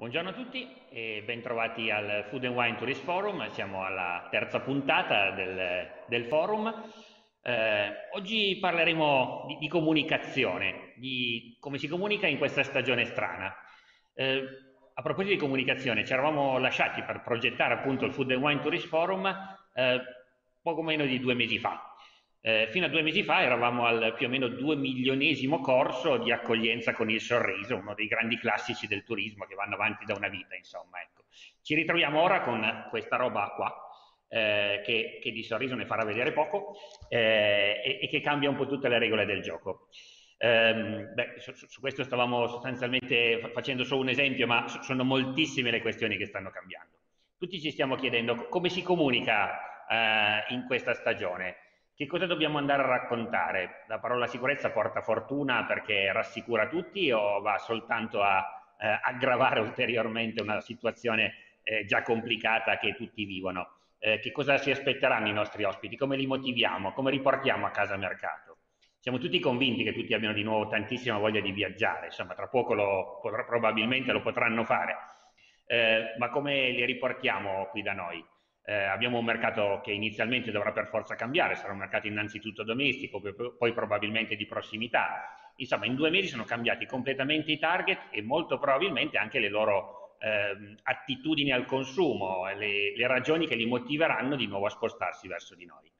Buongiorno a tutti e bentrovati al Food and Wine Tourist Forum, siamo alla terza puntata del, del forum. Eh, oggi parleremo di, di, comunicazione, di come si comunica in questa stagione strana. Eh, a proposito di comunicazione, ci eravamo lasciati per progettare appunto il Food and Wine Tourist Forum eh, poco meno di due mesi fa, eh, fino a due mesi fa eravamo al più o meno due milionesimo corso di accoglienza con il sorriso, uno dei grandi classici del turismo che vanno avanti da una vita, insomma. Ecco. Ci ritroviamo ora con questa roba qua, eh, che, che, di sorriso ne farà vedere poco eh, e, e, che cambia un po' tutte le regole del gioco. Ehm, beh, su, su, questo stavamo sostanzialmente facendo solo un esempio, ma sono moltissime le questioni che stanno cambiando. Tutti ci stiamo chiedendo come si comunica eh, in questa stagione che cosa dobbiamo andare a raccontare? La parola sicurezza porta fortuna perché rassicura tutti o va soltanto a eh, aggravare ulteriormente una situazione eh, già complicata che tutti vivono? Eh, che cosa si aspetteranno i nostri ospiti? Come li motiviamo? Come riportiamo a casa mercato? Siamo tutti convinti che tutti abbiano di nuovo tantissima voglia di viaggiare, insomma tra poco lo, potrà, probabilmente lo potranno fare, eh, ma come li riportiamo qui da noi? eh, abbiamo un mercato che inizialmente dovrà per forza cambiare, sarà un mercato innanzitutto domestico, poi probabilmente di prossimità. Insomma, in due mesi sono cambiati completamente i target e molto probabilmente anche le loro eh, attitudini al consumo, le, le ragioni che li motiveranno di nuovo a spostarsi verso di noi.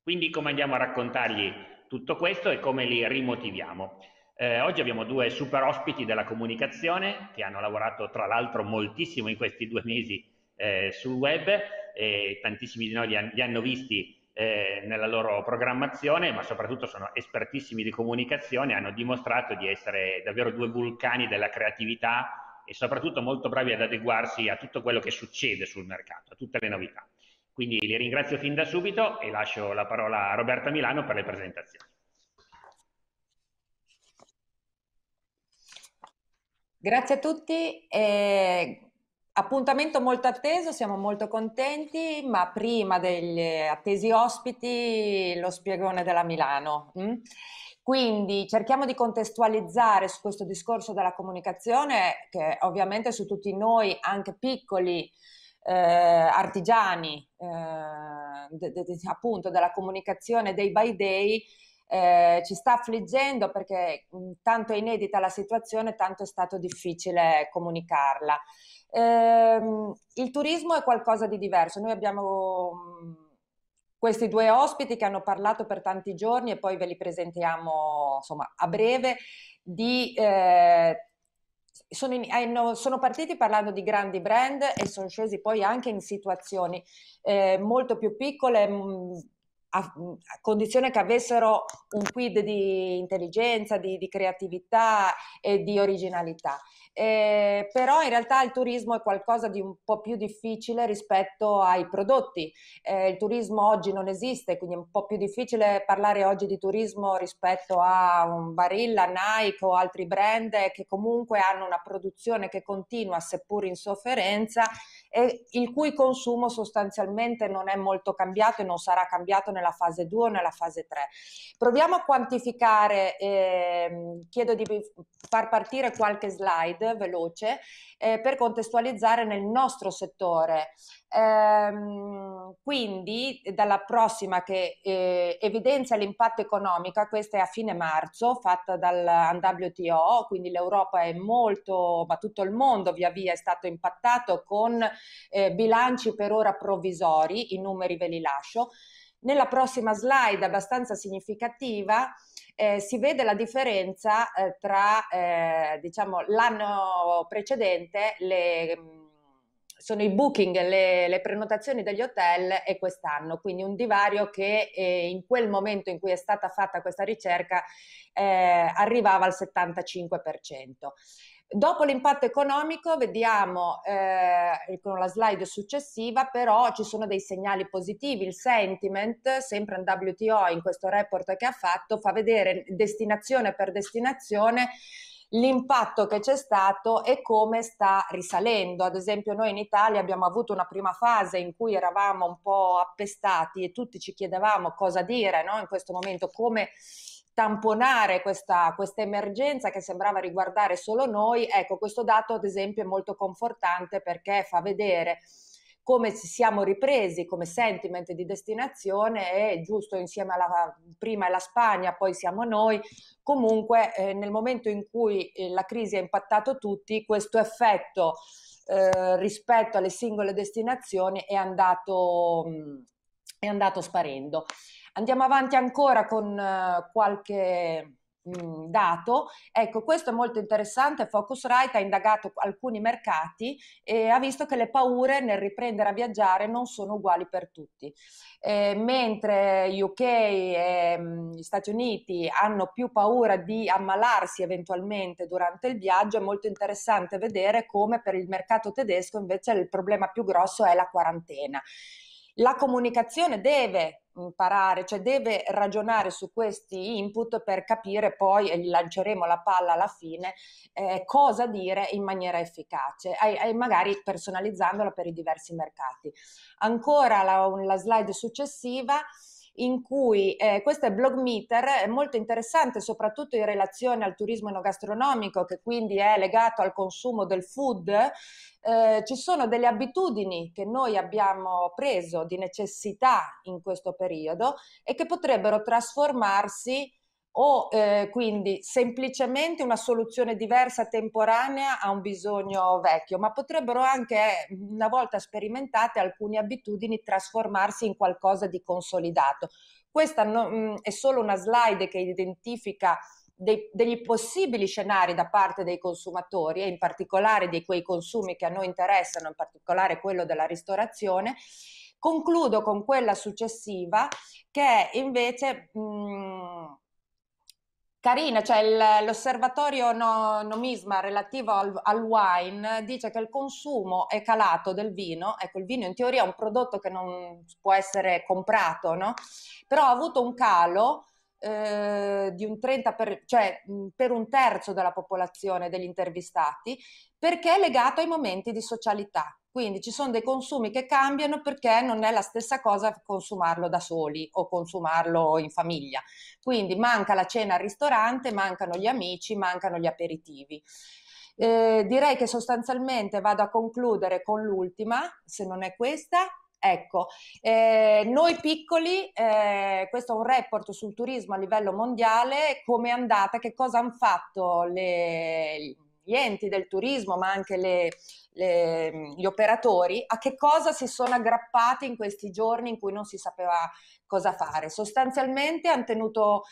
Quindi come andiamo a raccontargli tutto questo e come li rimotiviamo? Eh, oggi abbiamo due super ospiti della comunicazione che hanno lavorato tra l'altro moltissimo in questi due mesi eh, sul web e tantissimi di noi li, han, li hanno visti eh, nella loro programmazione, ma soprattutto sono espertissimi di comunicazione, hanno dimostrato di essere davvero due vulcani della creatività e soprattutto molto bravi ad adeguarsi a tutto quello che succede sul mercato, a tutte le novità. Quindi li ringrazio fin da subito e lascio la parola a Roberta Milano per le presentazioni. Grazie a tutti. Eh Appuntamento molto atteso, siamo molto contenti, ma prima degli attesi ospiti lo spiegone della Milano. Mm? Quindi cerchiamo di contestualizzare su questo discorso della comunicazione che ovviamente su tutti noi, anche piccoli eh, artigiani eh, de, de, appunto della comunicazione day by day, eh, ci sta affliggendo perché mh, mm, tanto è inedita la situazione, tanto è stato difficile comunicarla. Ehm, il turismo è qualcosa di diverso. Noi abbiamo questi due ospiti che hanno parlato per tanti giorni e poi ve li presentiamo insomma, a breve. Di, eh, sono, in, hanno, sono, partiti parlando di grandi brand e sono scesi poi anche in situazioni eh, molto più piccole. Mh, a, condizione che avessero un quid di intelligenza, di, di creatività e di originalità. Eh, però in realtà il turismo è qualcosa di un po' più difficile rispetto ai prodotti. Eh, il turismo oggi non esiste, quindi è un po' più difficile parlare oggi di turismo rispetto a un Barilla, Nike o altri brand che comunque hanno una produzione che continua, seppur in sofferenza, e il cui consumo sostanzialmente non è molto cambiato e non sarà cambiato nella fase 2 o nella fase 3. Proviamo a quantificare, eh, chiedo di far partire qualche slide veloce eh, per contestualizzare nel nostro settore. Ehm, quindi dalla prossima che eh, evidenzia l'impatto economico, questa è a fine marzo, fatta dal WTO, quindi l'Europa è molto, ma tutto il mondo via via è stato impattato con eh, bilanci per ora provvisori, i numeri ve li lascio. Nella prossima slide, abbastanza significativa, eh, si vede la differenza eh, tra eh, diciamo, l'anno precedente, le, mm, sono i booking, le, le, prenotazioni degli hotel e quest'anno, quindi un divario che eh, in quel momento in cui è stata fatta questa ricerca eh, arrivava al 75%. Dopo l'impatto economico vediamo eh, con la slide successiva però ci sono dei segnali positivi, il sentiment sempre in WTO in questo report che ha fatto fa vedere destinazione per destinazione l'impatto che c'è stato e come sta risalendo. Ad esempio noi in Italia abbiamo avuto una prima fase in cui eravamo un po' appestati e tutti ci chiedevamo cosa dire no? in questo momento, come tamponare questa, questa, emergenza che sembrava riguardare solo noi, ecco questo dato ad esempio è molto confortante perché fa vedere come ci siamo ripresi come sentiment di destinazione e giusto insieme alla prima è la Spagna, poi siamo noi, comunque eh, nel momento in cui eh, la crisi ha impattato tutti, questo effetto eh, rispetto alle singole destinazioni è andato, mm, è andato sparendo. Andiamo avanti ancora con eh, qualche mm, dato. Ecco, questo è molto interessante. Focusrite ha indagato alcuni mercati e ha visto che le paure nel riprendere a viaggiare non sono uguali per tutti. Eh, mentre UK e mm, gli Stati Uniti hanno più paura di ammalarsi eventualmente durante il viaggio, è molto interessante vedere come per il mercato tedesco invece il problema più grosso è la quarantena. La comunicazione deve imparare, cioè deve ragionare su questi input per capire poi, e gli lanceremo la palla alla fine, eh, cosa dire in maniera efficace, e magari personalizzandola per i diversi mercati. Ancora la, la slide successiva in cui eh, questo è Blog Meter, è molto interessante soprattutto in relazione al turismo enogastronomico che quindi è legato al consumo del food, eh, ci sono delle abitudini che noi abbiamo preso di necessità in questo periodo e che potrebbero trasformarsi o eh, quindi semplicemente una soluzione diversa, temporanea a un bisogno vecchio, ma potrebbero anche, una volta sperimentate, alcune abitudini trasformarsi in qualcosa di consolidato. Questa no, mm, è solo una slide che identifica dei, degli possibili scenari da parte dei consumatori e in particolare di quei consumi che a noi interessano, in particolare quello della ristorazione. Concludo con quella successiva che è invece mh, mm, Carina, cioè l'osservatorio no, nomisma relativo al, al, wine dice che il consumo è calato del vino, ecco il vino in teoria è un prodotto che non può essere comprato, no? però ha avuto un calo eh, di un 30 per, cioè, per un terzo della popolazione degli intervistati perché è legato ai momenti di socialità. Quindi ci sono dei consumi che cambiano perché non è la stessa cosa consumarlo da soli o consumarlo in famiglia. Quindi manca la cena al ristorante, mancano gli amici, mancano gli aperitivi. Eh, direi che sostanzialmente vado a concludere con l'ultima, se non è questa, Ecco, eh, noi piccoli, eh, questo è un report sul turismo a livello mondiale, come è andata, che cosa hanno fatto le, gli enti del turismo, ma anche le, le, gli operatori, a che cosa si sono aggrappati in questi giorni in cui non si sapeva cosa fare. Sostanzialmente hanno tenuto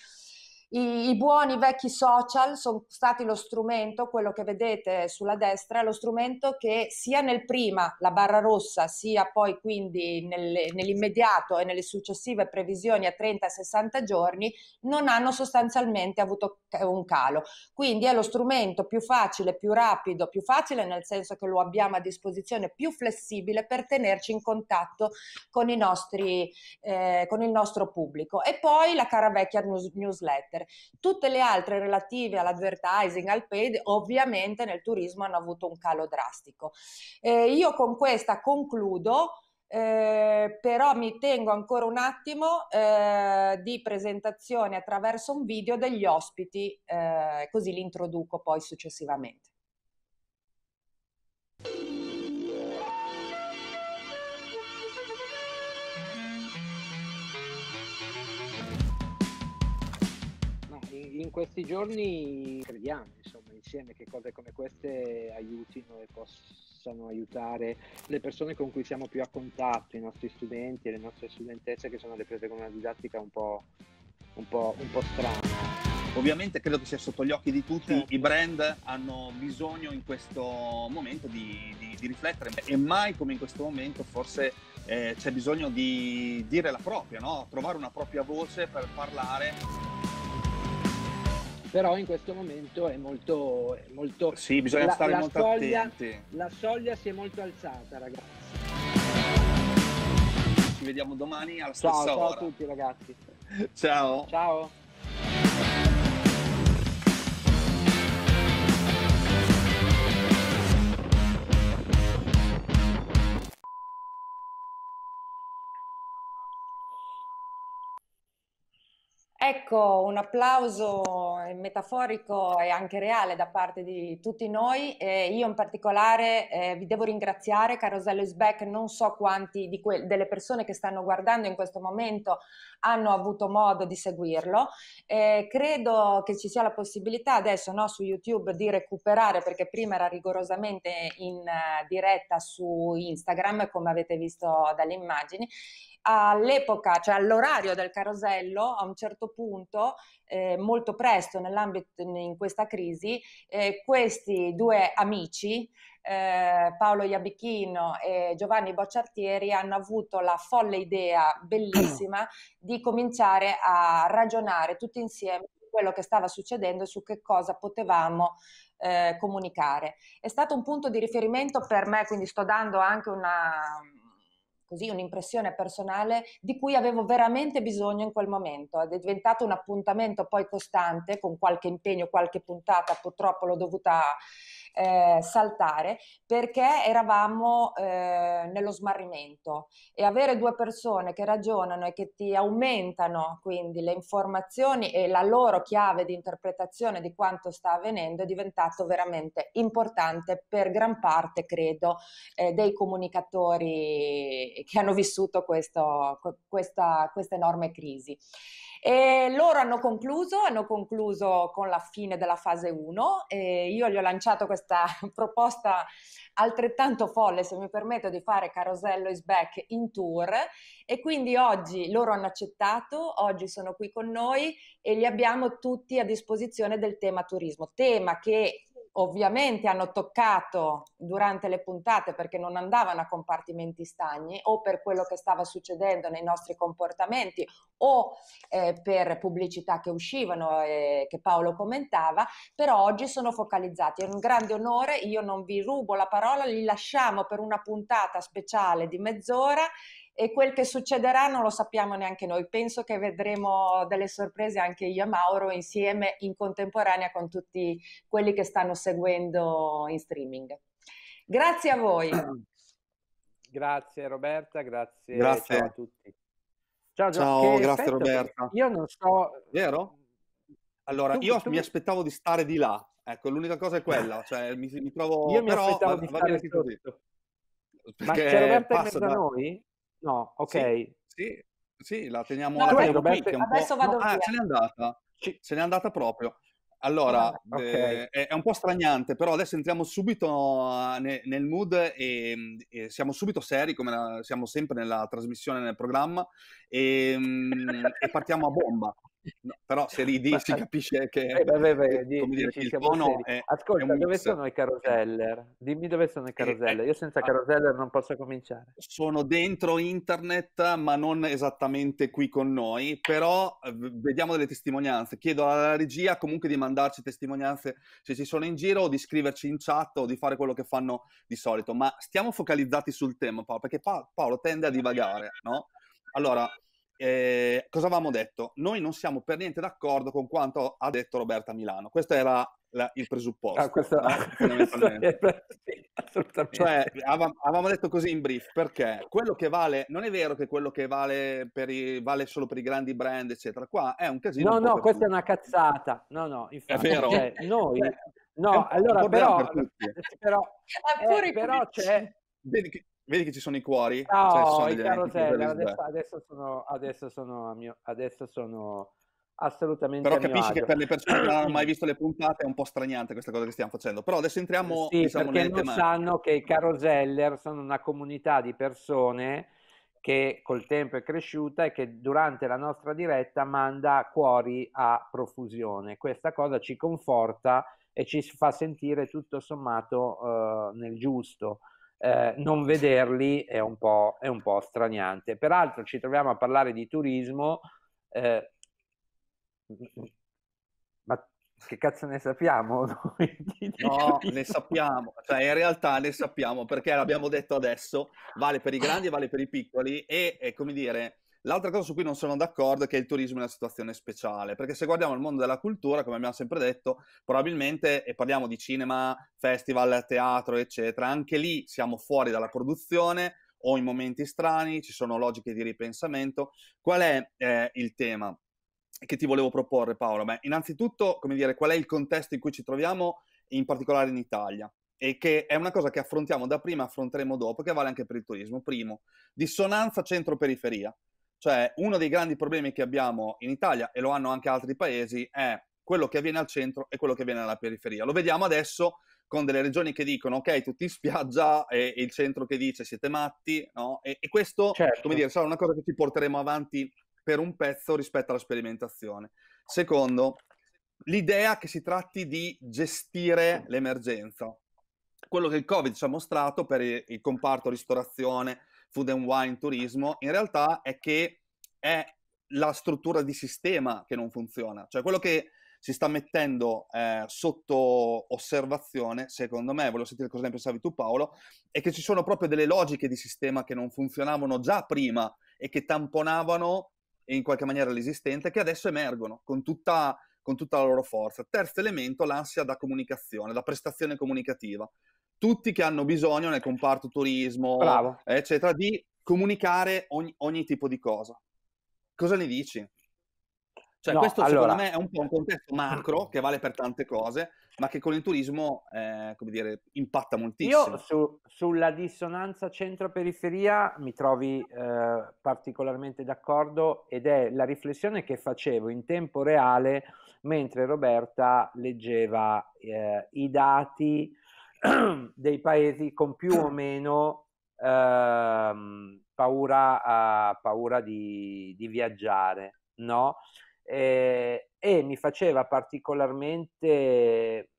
i, I, buoni vecchi social sono stati lo strumento, quello che vedete sulla destra, lo strumento che sia nel prima, la barra rossa, sia poi quindi nel, nell'immediato e nelle successive previsioni a 30-60 giorni, non hanno sostanzialmente avuto un calo. Quindi è lo strumento più facile, più rapido, più facile nel senso che lo abbiamo a disposizione, più flessibile per tenerci in contatto con, nostri, eh, con il nostro pubblico. E poi la cara vecchia news, newsletter genere. Tutte le altre relative all'advertising, al paid, ovviamente nel turismo hanno avuto un calo drastico. Eh, io con questa concludo. Eh, però mi tengo ancora un attimo eh, di presentazione attraverso un video degli ospiti, eh, così li introduco poi successivamente. in questi giorni crediamo insomma, insieme che cose come queste aiutino e possano aiutare le persone con cui siamo più a contatto, i nostri studenti e le nostre studentesse che sono alle prese con una didattica un po', un po', un po strana. Ovviamente credo che sia sotto gli occhi di tutti, certo. i brand hanno bisogno in questo momento di, di, di, riflettere e mai come in questo momento forse eh, c'è bisogno di dire la propria, no? trovare una propria voce per parlare però in questo momento è molto... È molto sì, bisogna la, stare la molto soglia, attenti. La soglia si è molto alzata, ragazzi. Ci vediamo domani alla ciao, ciao ora. Ciao a tutti, ragazzi. Ciao. Ciao. Ecco, un applauso metaforico e anche reale da parte di tutti noi. Eh, io in particolare eh, vi devo ringraziare, Carosello is back, non so quanti que- delle persone che stanno guardando in questo momento hanno avuto modo di seguirlo. Eh, credo che ci sia la possibilità adesso no, su YouTube di recuperare, perché prima era rigorosamente in uh, diretta su Instagram, come avete visto dalle immagini, all'epoca, cioè all'orario del carosello, a un certo punto, eh, molto presto nell'ambito in questa crisi, eh, questi due amici, eh, Paolo Iabichino e Giovanni Bocciartieri, hanno avuto la folle idea bellissima di cominciare a ragionare tutti insieme su quello che stava succedendo e su che cosa potevamo eh, comunicare. È stato un punto di riferimento per me, quindi sto dando anche una così un'impressione personale di cui avevo veramente bisogno in quel momento. È diventato un appuntamento poi costante con qualche impegno, qualche puntata, purtroppo l'ho dovuta eh, saltare perché eravamo eh, nello smarrimento e avere due persone che ragionano e che ti aumentano quindi le informazioni e la loro chiave di interpretazione di quanto sta avvenendo è diventato veramente importante per gran parte, credo, eh, dei comunicatori che hanno vissuto questo, questa, questa enorme crisi. E loro hanno concluso, hanno concluso con la fine della fase 1 io gli ho lanciato questa proposta altrettanto folle, se mi permetto, di fare Carosello is back in tour e quindi oggi loro hanno accettato, oggi sono qui con noi e li abbiamo tutti a disposizione del tema turismo, tema che ovviamente hanno toccato durante le puntate perché non andavano a compartimenti stagni o per quello che stava succedendo nei nostri comportamenti o eh, per pubblicità che uscivano e che Paolo commentava, però oggi sono focalizzati. È un grande onore, io non vi rubo la parola, li lasciamo per una puntata speciale di mezz'ora e quel che succederà non lo sappiamo neanche noi. Penso che vedremo delle sorprese anche io e Mauro insieme in contemporanea con tutti quelli che stanno seguendo in streaming. Grazie a voi. Grazie Roberta, grazie, grazie. a tutti. Ciao, Ciao grazie Roberta. Io non so... Vero? Allora, tu, io tu... mi aspettavo di stare di là. Ecco, l'unica cosa è quella. Cioè, mi, mi trovo... Io mi Però, aspettavo va, di va stare così. Ma c'è Roberta passa, in mezzo da... a noi? No, ok. Sì, sì, sì la teniamo no, la Roberto, qui, adesso vado no, ah, via. Ah, se n'è andata. Ci... Se n'è andata proprio. Allora, ah, okay. eh, è un po' stragnante, però adesso entriamo subito ah, ne, nel mood e, mm, e, siamo subito seri, come la, siamo sempre nella trasmissione, nel programma, e, mm, e partiamo a bomba. No, però se ridi Ma... si capisce che eh, vabbè, vabbè, di, dire, Ascolta, dove sono i caroseller? Dimmi dove sono i eh, eh, caroseller. Io senza ah. caroseller non posso cominciare. Sono dentro internet, ma non esattamente qui con noi, però eh, vediamo delle testimonianze. Chiedo alla regia comunque di mandarci testimonianze se ci sono in giro o di scriverci in chat o di fare quello che fanno di solito, ma stiamo focalizzati sul tema, Paolo, perché Paolo tende a divagare, no? Allora, eh, cosa avevamo detto? Noi non siamo per niente d'accordo con quanto ha detto Roberta Milano. Questo era la, il presupposto. Ah, questa... no? sì, cioè, avevamo detto così in brief perché quello che vale non è vero che quello che vale, per i, vale solo per i grandi brand, eccetera. Qua è un casino. No, un no, questa tutti. è una cazzata. No, no, infatti, è vero. Cioè, noi, no, allora, però, per però, eh, però c'è. Vedi, Vedi che ci sono i cuori? Cioè, no, cioè, sono i caroselli, adesso, adesso, sono, adesso, sono mio, adesso sono assolutamente Però capisci che per le persone che non hanno mai visto le puntate è un po' straniante questa cosa che stiamo facendo. Però adesso entriamo... Sì, diciamo, perché non tema. sanno che i caroseller sono una comunità di persone che col tempo è cresciuta e che durante la nostra diretta manda cuori a profusione. Questa cosa ci conforta e ci fa sentire tutto sommato eh, nel giusto eh, non vederli è un, po', è un po' straniante. Peraltro ci troviamo a parlare di turismo, eh, ma che cazzo ne sappiamo? no, ne sappiamo, cioè in realtà ne sappiamo perché l'abbiamo detto adesso, vale per i grandi vale per i piccoli e, come dire, L'altra cosa su cui non sono d'accordo è che il turismo è una situazione speciale, perché se guardiamo il mondo della cultura, come abbiamo sempre detto, probabilmente, e parliamo di cinema, festival, teatro, eccetera, anche lì siamo fuori dalla produzione o in momenti strani, ci sono logiche di ripensamento. Qual è eh, il tema che ti volevo proporre Paolo? Beh, innanzitutto, come dire, qual è il contesto in cui ci troviamo, in particolare in Italia? e che è una cosa che affrontiamo da prima, affronteremo dopo, che vale anche per il turismo. Primo, dissonanza centro-periferia. Cioè, uno dei grandi problemi che abbiamo in Italia, e lo hanno anche altri paesi, è quello che avviene al centro e quello che avviene alla periferia. Lo vediamo adesso con delle regioni che dicono ok, tutti in spiaggia e, il centro che dice siete matti, no? E, e questo, certo. come dire, sarà una cosa che ci porteremo avanti per un pezzo rispetto alla sperimentazione. Secondo, l'idea che si tratti di gestire l'emergenza. Quello che il Covid ci ha mostrato per il, il comparto ristorazione, food and wine, turismo, in realtà è che è la struttura di sistema che non funziona. Cioè quello che si sta mettendo eh, sotto osservazione, secondo me, volevo sentire cosa ne pensavi tu Paolo, è che ci sono proprio delle logiche di sistema che non funzionavano già prima e che tamponavano in qualche maniera l'esistente, che adesso emergono con tutta, con tutta la loro forza. Terzo elemento, l'ansia da comunicazione, la prestazione comunicativa tutti che hanno bisogno nel comparto turismo, Bravo. eccetera, di comunicare ogni, ogni, tipo di cosa. Cosa ne dici? Cioè, no, questo allora... secondo me è un po' un contesto macro che vale per tante cose, ma che con il turismo, eh, come dire, impatta moltissimo. Io su, sulla dissonanza centro-periferia mi trovi eh, particolarmente d'accordo ed è la riflessione che facevo in tempo reale mentre Roberta leggeva eh, i dati dei paesi con più o meno ehm, paura, eh, paura di, di, viaggiare, no? E, e mi faceva particolarmente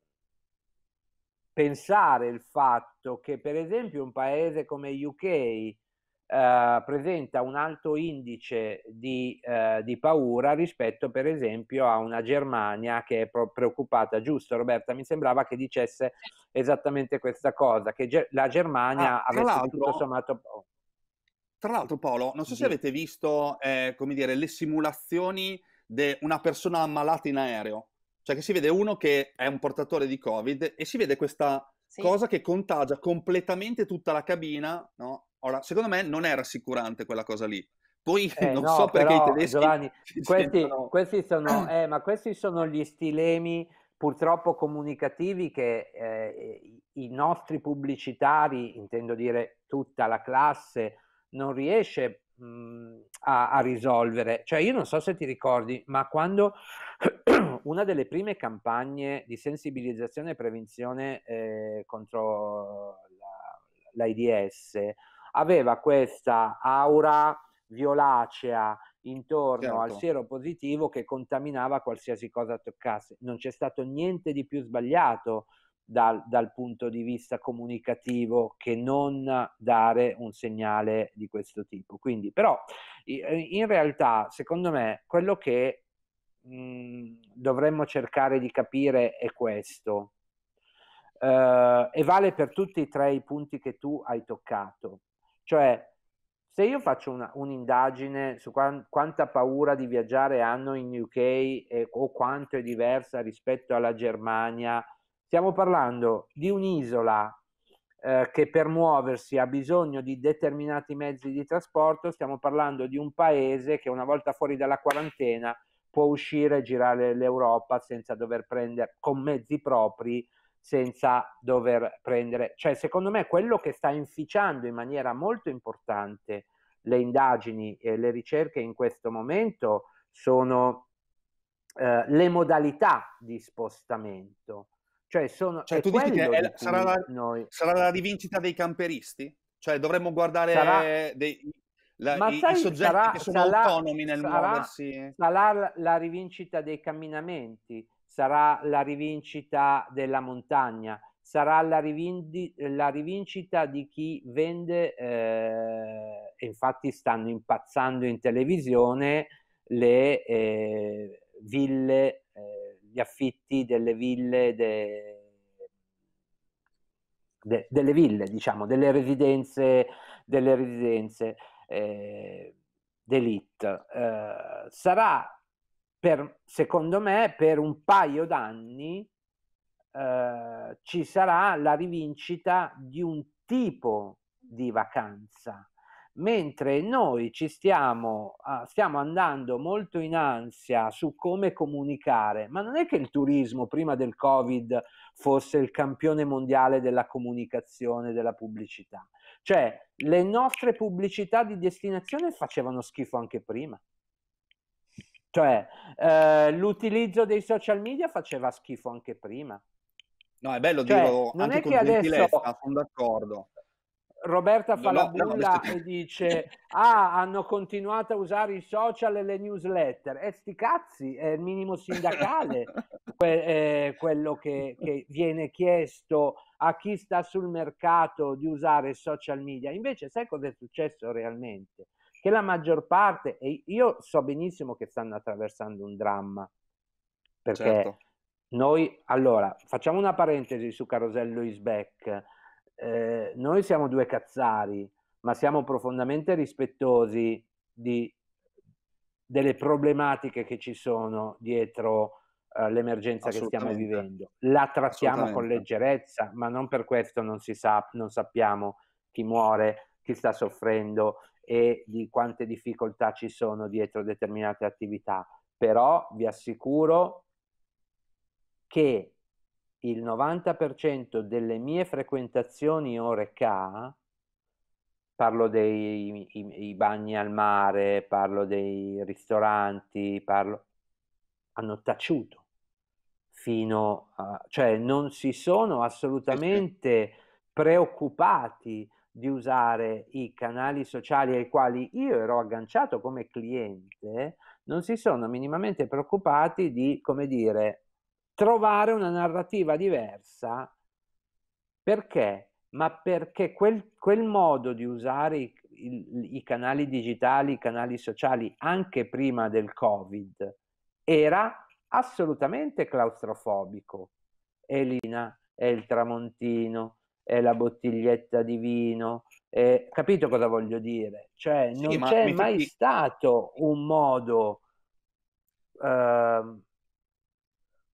pensare il fatto che, per esempio, un paese come UK, eh, presenta un alto indice di, eh, di, paura rispetto per esempio a una Germania che è preoccupata, giusto Roberta? Mi sembrava che dicesse esattamente questa cosa, che ge- la Germania ah, avesse tutto sommato... Tra l'altro Paolo, non so se avete visto eh, come dire, le simulazioni di una persona ammalata in aereo, cioè che si vede uno che è un portatore di Covid e si vede questa sì. cosa che contagia completamente tutta la cabina, no? Ora, secondo me non è rassicurante quella cosa lì. Poi eh, non no, so perché però, i tedeschi... Giovanni, questi, questi, sono, eh, ma questi sono gli stilemi purtroppo comunicativi che eh, i nostri pubblicitari, intendo dire tutta la classe, non riesce mh, a, a, risolvere. Cioè io non so se ti ricordi, ma quando una delle prime campagne di sensibilizzazione e prevenzione eh, contro l'AIDS aveva questa aura violacea intorno certo. al siero positivo che contaminava qualsiasi cosa toccasse. Non c'è stato niente di più sbagliato dal, dal, punto di vista comunicativo che non dare un segnale di questo tipo. Quindi, però, in realtà, secondo me, quello che mh, dovremmo cercare di capire è questo. Uh, e vale per tutti e tre i punti che tu hai toccato. Cioè, se io faccio una, un'indagine su qua, quanta paura di viaggiare hanno in UK e, o quanto è diversa rispetto alla Germania, stiamo parlando di un'isola eh, che per muoversi ha bisogno di determinati mezzi di trasporto, stiamo parlando di un paese che una volta fuori dalla quarantena può uscire e girare l'Europa senza dover prendere con mezzi propri senza dover prendere. Cioè, secondo me, quello che sta inficiando in maniera molto importante le indagini e le ricerche in questo momento sono eh, le modalità di spostamento. Cioè, sono, cioè, tu dici che è, sarà, la, noi... sarà la rivincita dei camperisti? Cioè, dovremmo guardare sarà... dei, la, Ma i, sai, i soggetti sarà, che sono sarà, autonomi nel sarà, muoversi. Sarà la, la rivincita dei camminamenti, sarà la rivincita della montagna, sarà la, rivindi, la rivincita di chi vende, eh, infatti stanno impazzando in televisione le eh, ville, eh, gli affitti delle ville, de, de, delle ville, diciamo, delle residenze, delle residenze eh, d'elite. Eh, sarà per, secondo me per un paio d'anni eh, ci sarà la rivincita di un tipo di vacanza, mentre noi ci stiamo, uh, stiamo andando molto in ansia su come comunicare, ma non è che il turismo prima del Covid fosse il campione mondiale della comunicazione, della pubblicità, cioè le nostre pubblicità di destinazione facevano schifo anche prima. Cioè, eh, l'utilizzo dei social media faceva schifo anche prima. No, è bello cioè, dirlo non anche è con che gentilezza, adesso... sono d'accordo. Roberta fa la bulla e dice ah hanno continuato a usare i social e le newsletter e eh, sti cazzi è il minimo sindacale que- eh, quello che, che, viene chiesto a chi sta sul mercato di usare social media invece sai cosa è successo realmente che la maggior parte, e io so benissimo che stanno attraversando un dramma, perché certo. noi, allora, facciamo una parentesi su Carosello Isbeck, eh, noi siamo due cazzari, ma siamo profondamente rispettosi di, delle problematiche che ci sono dietro eh, l'emergenza che stiamo vivendo. La trattiamo con leggerezza, ma non per questo non, si sa, non sappiamo chi muore, chi sta soffrendo, e di quante difficoltà ci sono dietro determinate attività, però vi assicuro che il 90% delle mie frequentazioni ore K, parlo dei i, i bagni al mare, parlo dei ristoranti, parlo, hanno taciuto fino a, cioè non si sono assolutamente preoccupati di usare i canali sociali ai quali io ero agganciato come cliente, non si sono minimamente preoccupati di, come dire, trovare una narrativa diversa. Perché? Ma perché quel, quel modo di usare i, i, i canali digitali, i canali sociali, anche prima del Covid, era assolutamente claustrofobico. Elina è il tramontino, è la bottiglietta di vino. È... capito cosa voglio dire? Cioè, non sì, c'è mai fa... stato un modo eh,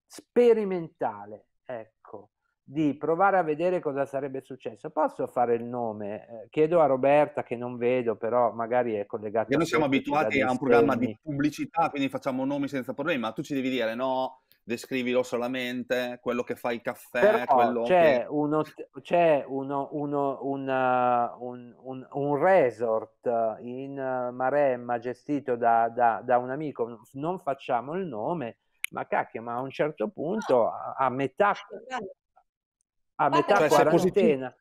sperimentale, ecco, di provare a vedere cosa sarebbe successo. Posso fare il nome? Eh, chiedo a Roberta che non vedo, però magari è collegata. Noi siamo abituati a un programma di pubblicità, quindi facciamo nomi senza problemi, ma tu ci devi dire no descrivilo solamente, quello che fa il caffè, c'è, che... uno, c'è uno, uno, una, uh, un, un, un, resort in Maremma gestito da, da, da, un amico, non facciamo il nome, ma cacchio, ma a un certo punto, a, a, metà, ah, a metà cioè, quarantena...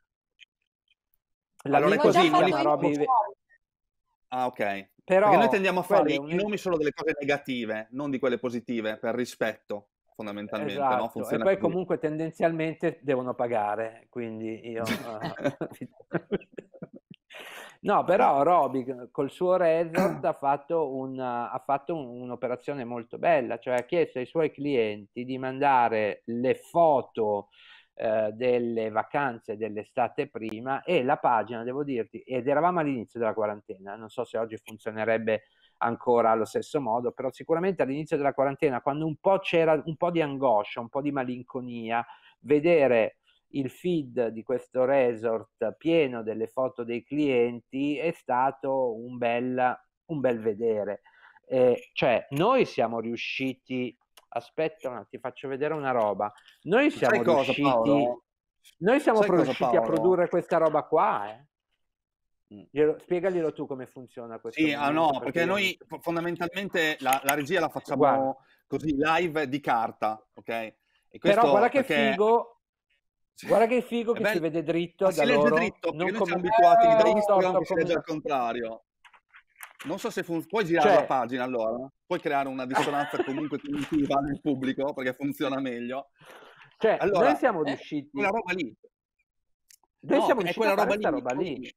allora è così, non li... Roby... Ah, ok. Però Perché noi tendiamo a fare i nomi solo delle cose negative, non di quelle positive, per rispetto fondamentalmente. Esatto. No? Funziona e poi così. comunque tendenzialmente devono pagare, quindi io... no, però Roby eh, col suo resort ha fatto, una, ha fatto un'operazione molto bella, cioè ha chiesto ai suoi clienti di mandare le foto eh, delle vacanze dell'estate prima e la pagina, devo dirti, ed eravamo all'inizio della quarantena, non so se oggi funzionerebbe ancora allo stesso modo, però sicuramente all'inizio della quarantena, quando un po' c'era un po' di angoscia, un po' di malinconia, vedere il feed di questo resort pieno delle foto dei clienti è stato un bel, un bel vedere. Eh, cioè, noi siamo riusciti. Aspetta, ti faccio vedere una roba. Noi siamo Sai riusciti. Cosa, noi siamo riusciti a produrre questa roba qua. Eh. Mm. spiegaglielo tu come funziona questo. Sì, ah no, perché, perché noi fondamentalmente la, la regia la facciamo guarda. così live di carta, ok? E Però guarda che perché... figo, guarda che figo che si vede dritto. Si legge loro, dritto, non come... siamo abituati eh, da ah, Instagram so, so, si legge come... al contrario. Non so se fun... puoi girare cioè... la pagina allora, puoi creare una dissonanza comunque cognitiva nel pubblico perché funziona meglio. Cioè, allora, noi siamo riusciti. Quella roba lì. Noi no, siamo riusciti a fare roba lì. Roba lì.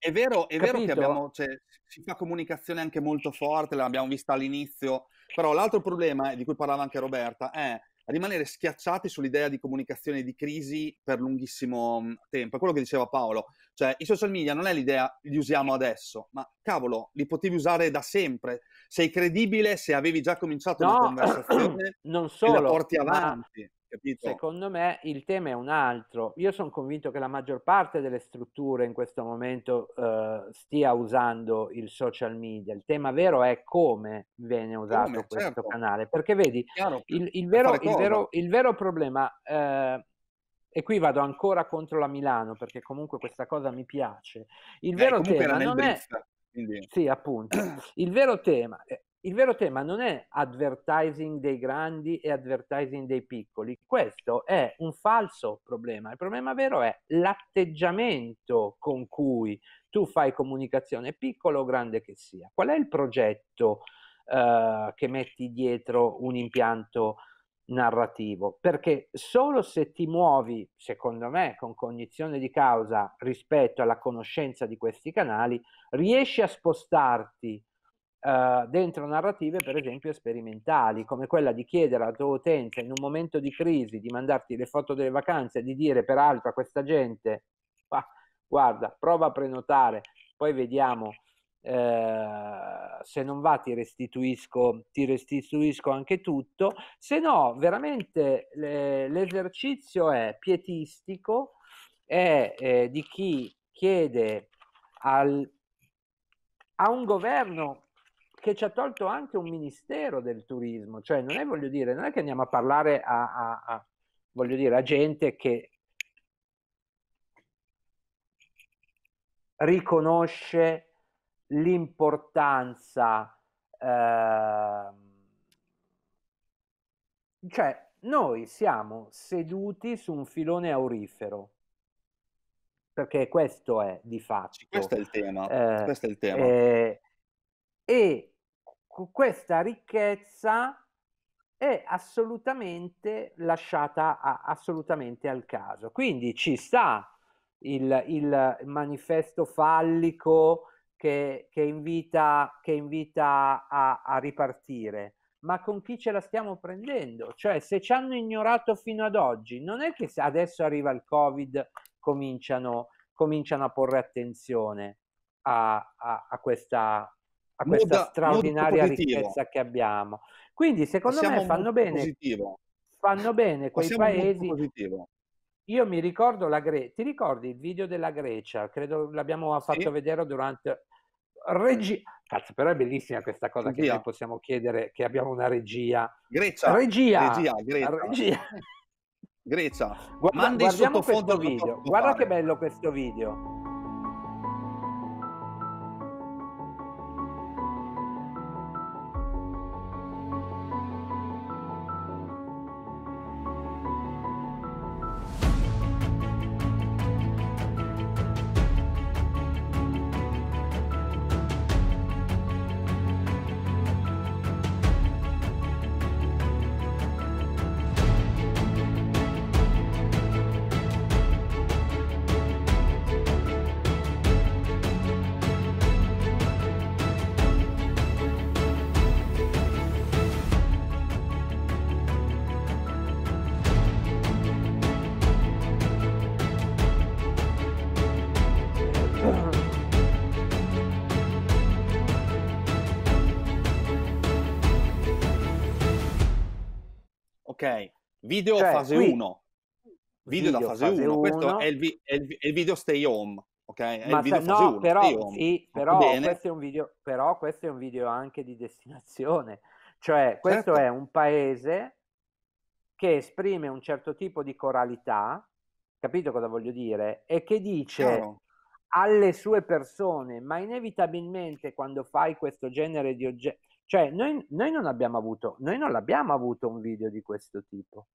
È vero, è vero che abbiamo, cioè, si fa comunicazione anche molto forte, l'abbiamo vista all'inizio, però l'altro problema, di cui parlava anche Roberta, è rimanere schiacciati sull'idea di comunicazione di crisi per lunghissimo tempo. È quello che diceva Paolo. Cioè, i social media non è l'idea li usiamo adesso, ma cavolo, li potevi usare da sempre. Sei credibile se avevi già cominciato no, una conversazione non solo, e la porti avanti. Capito? Secondo me il tema è un altro. Io sono convinto che la maggior parte delle strutture in questo momento eh, stia usando il social media. Il tema vero è come viene usato come, questo certo. canale. Perché vedi, Chiaro, il, il, vero, il, vero, il, vero, problema, eh, e qui vado ancora contro la Milano perché comunque questa cosa mi piace, il Beh, vero tema non è... Quindi. Sì, appunto. Il vero tema, eh, il vero tema non è advertising dei grandi e advertising dei piccoli, questo è un falso problema. Il problema vero è l'atteggiamento con cui tu fai comunicazione, piccolo o grande che sia. Qual è il progetto eh, che metti dietro un impianto narrativo? Perché solo se ti muovi, secondo me, con cognizione di causa rispetto alla conoscenza di questi canali, riesci a spostarti eh, dentro narrative per esempio sperimentali, come quella di chiedere alla tua utenza in un momento di crisi di mandarti le foto delle vacanze, di dire peraltro a questa gente, ah, guarda, prova a prenotare, poi vediamo eh, se non va ti restituisco, ti restituisco anche tutto, se no veramente le, l'esercizio è pietistico, è eh, di chi chiede al, a un governo che ci ha tolto anche un ministero del turismo, cioè non è, voglio dire, non è che andiamo a parlare a, a, a voglio dire, a gente che riconosce l'importanza, eh, cioè noi siamo seduti su un filone aurifero, perché questo è di fatto. Questo è il tema. Eh, questo è il tema. Eh, e Ecco, questa ricchezza è assolutamente lasciata a, assolutamente al caso. Quindi ci sta il, il manifesto fallico che, che invita, che invita a, a, ripartire, ma con chi ce la stiamo prendendo? Cioè se ci hanno ignorato fino ad oggi, non è che adesso arriva il Covid, cominciano, cominciano a porre attenzione a, a, a questa a questa mood, straordinaria ricchezza che abbiamo. Quindi secondo Passiamo me fanno bene, fanno bene quei Passiamo paesi. Io mi ricordo la Grecia, ti ricordi il video della Grecia? Credo l'abbiamo fatto sì. vedere durante... Regi... Cazzo, però è bellissima questa cosa regia. che noi possiamo chiedere, che abbiamo una regia. Grecia. Regia. Regia. Grecia. regia. Grecia. Guarda, guardiamo questo video. Guarda che bello questo video. Video cioè, fase 1. Video, video, da fase 1, questo è il, vi- è, il vi- è il, video stay home, ok? È Ma il video se, fase no, però, sì, però questo, è un video, però questo è un video anche di destinazione, cioè questo certo. è un paese che esprime un certo tipo di coralità, capito cosa voglio dire? E che dice Chiaro. alle sue persone, ma inevitabilmente quando fai questo genere di oggetti, cioè, noi, noi, non abbiamo avuto, noi non l'abbiamo avuto un video di questo tipo.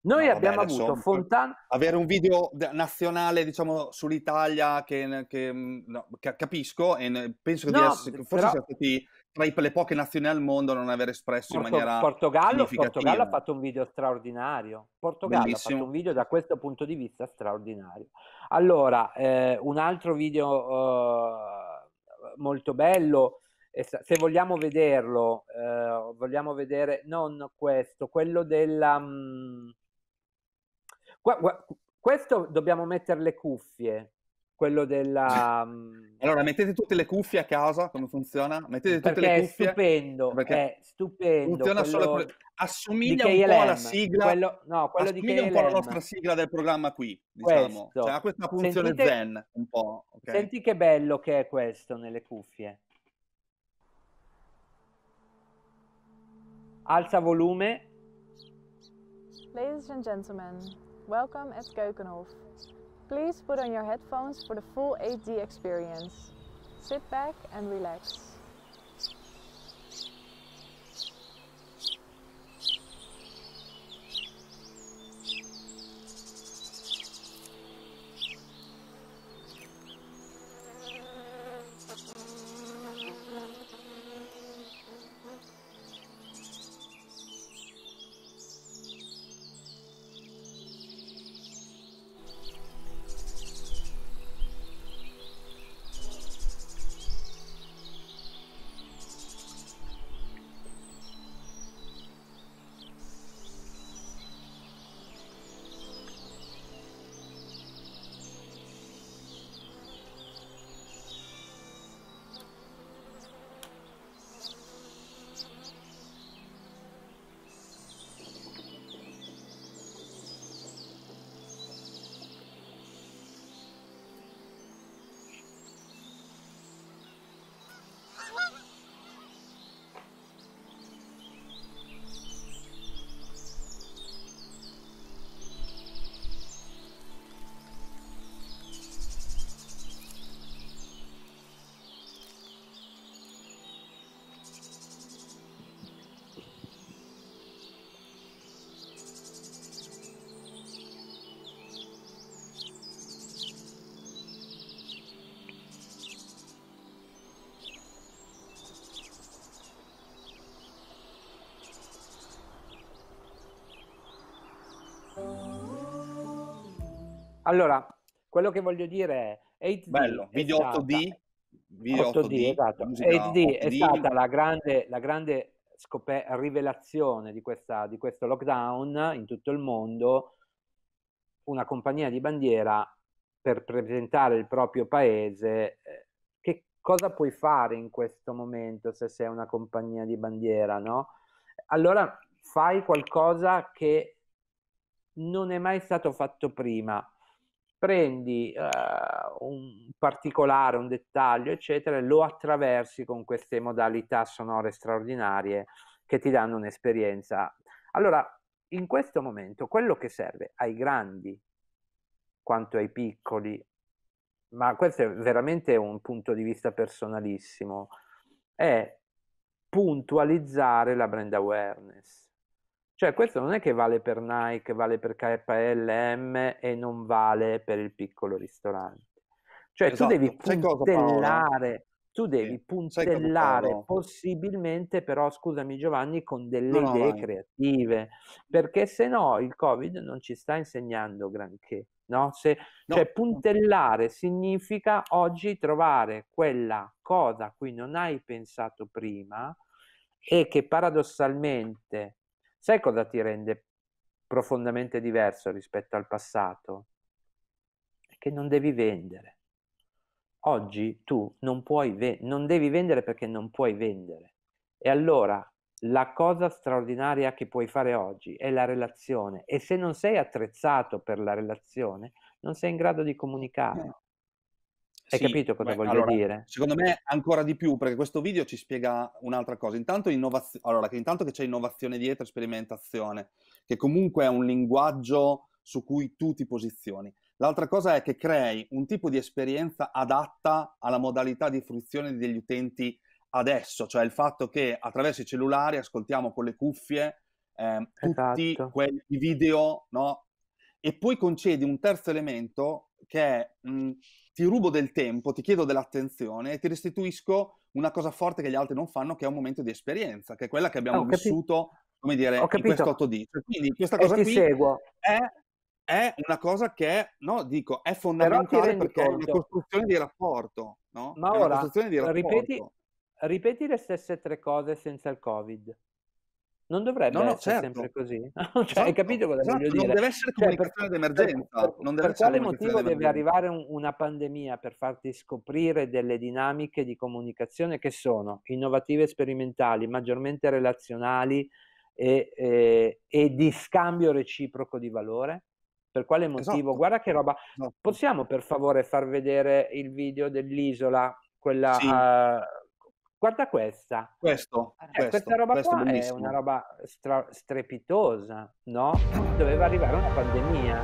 Noi no, abbiamo vabbè, avuto Fontana. Avere un video nazionale, diciamo, sull'Italia che, che no, capisco e penso che no, essere, forse però... siamo stati tra le poche nazioni al mondo a non aver espresso Porto, in maniera Portogallo, Portogallo ha fatto un video straordinario. Portogallo Bellissimo. ha fatto un video da questo punto di vista straordinario. Allora, eh, un altro video eh, molto bello se vogliamo vederlo, eh, vogliamo vedere non questo, quello della... Mh, mm, questo dobbiamo mettere le cuffie, quello della... Mh, mm, allora, mettete tutte le cuffie a casa, come funziona? Mettete tutte le cuffie. È stupendo, perché è stupendo. Funziona solo Assomiglia un po' alla sigla. Quello, no, quello assomiglia un po' alla nostra sigla del programma qui, diciamo. Cioè, ha questa funzione Sentite... zen un po'. Okay? Senti che bello che è questo nelle cuffie. Alza volume. Ladies and gentlemen, welcome at Keukenhof. Please put on your headphones for the full 8D experience. Sit back and relax. Allora, quello che voglio dire è 8D Bello, video stata, 8D, video 8D, 8D esatto. 8D è stata la grande, la grande scop- rivelazione di, questa, di questo lockdown in tutto il mondo, una compagnia di bandiera per presentare il proprio paese eh, che cosa puoi fare in questo momento se sei una compagnia di bandiera, no? Allora fai qualcosa che non è mai stato fatto prima prendi uh, un particolare, un dettaglio, eccetera, e lo attraversi con queste modalità sonore straordinarie che ti danno un'esperienza. Allora, in questo momento quello che serve ai grandi quanto ai piccoli, ma questo è veramente un punto di vista personalissimo, è puntualizzare la brand awareness cioè, questo non è che vale per Nike, vale per KLM e non vale per il piccolo ristorante. Cioè, esatto. tu devi esatto. puntellare, tu devi sì. puntellare possibilmente, però, scusami Giovanni, con delle no, idee no, creative, perché se no il Covid non ci sta insegnando granché. No? Se, no. Cioè, puntellare significa oggi trovare quella cosa a cui non hai pensato prima e che paradossalmente Sai cosa ti rende profondamente diverso rispetto al passato? È che non devi vendere. Oggi tu non, puoi ve- non devi vendere perché non puoi vendere. E allora la cosa straordinaria che puoi fare oggi è la relazione e se non sei attrezzato per la relazione non sei in grado di eh. comunicare. Hai sì, capito cosa beh, voglio allora, dire? Secondo me ancora di più, perché questo video ci spiega un'altra cosa. Intanto, innovaz- allora, che intanto che c'è innovazione dietro, sperimentazione, che comunque è un linguaggio su cui tu ti posizioni. L'altra cosa è che crei un tipo di esperienza adatta alla modalità di fruizione degli utenti adesso, cioè il fatto che attraverso i cellulari ascoltiamo con le cuffie eh, tutti esatto. quei video, no? E poi concedi un terzo elemento che è... Mh, ti rubo del tempo, ti chiedo dell'attenzione e ti restituisco una cosa forte che gli altri non fanno, che è un momento di esperienza, che è quella che abbiamo ah, vissuto, come dire, in questo 8 di. Quindi questa cosa qui seguo. È, è una cosa che, no, dico, è fondamentale perché conto. è una costruzione di rapporto, no? Ma è ora, ripeti, ripeti le stesse tre cose senza il Covid. Non dovrebbe no, no, essere certo. sempre così. cioè, certo. Hai capito cosa esatto. voglio dire? Non deve essere comunicazione cioè, per, d'emergenza. Per, per, per quale motivo deve arrivare un, una pandemia per farti scoprire delle dinamiche di comunicazione che sono innovative e sperimentali, maggiormente relazionali e, e, eh, e di scambio reciproco di valore? Per quale motivo? Esatto. Guarda che roba. Esatto. Possiamo per favore far vedere il video dell'isola, quella sì. uh, Guarda questa. Questo, eh, questo questa roba questo qua bellissimo. è una roba stra- strepitosa, no? Doveva arrivare una pandemia.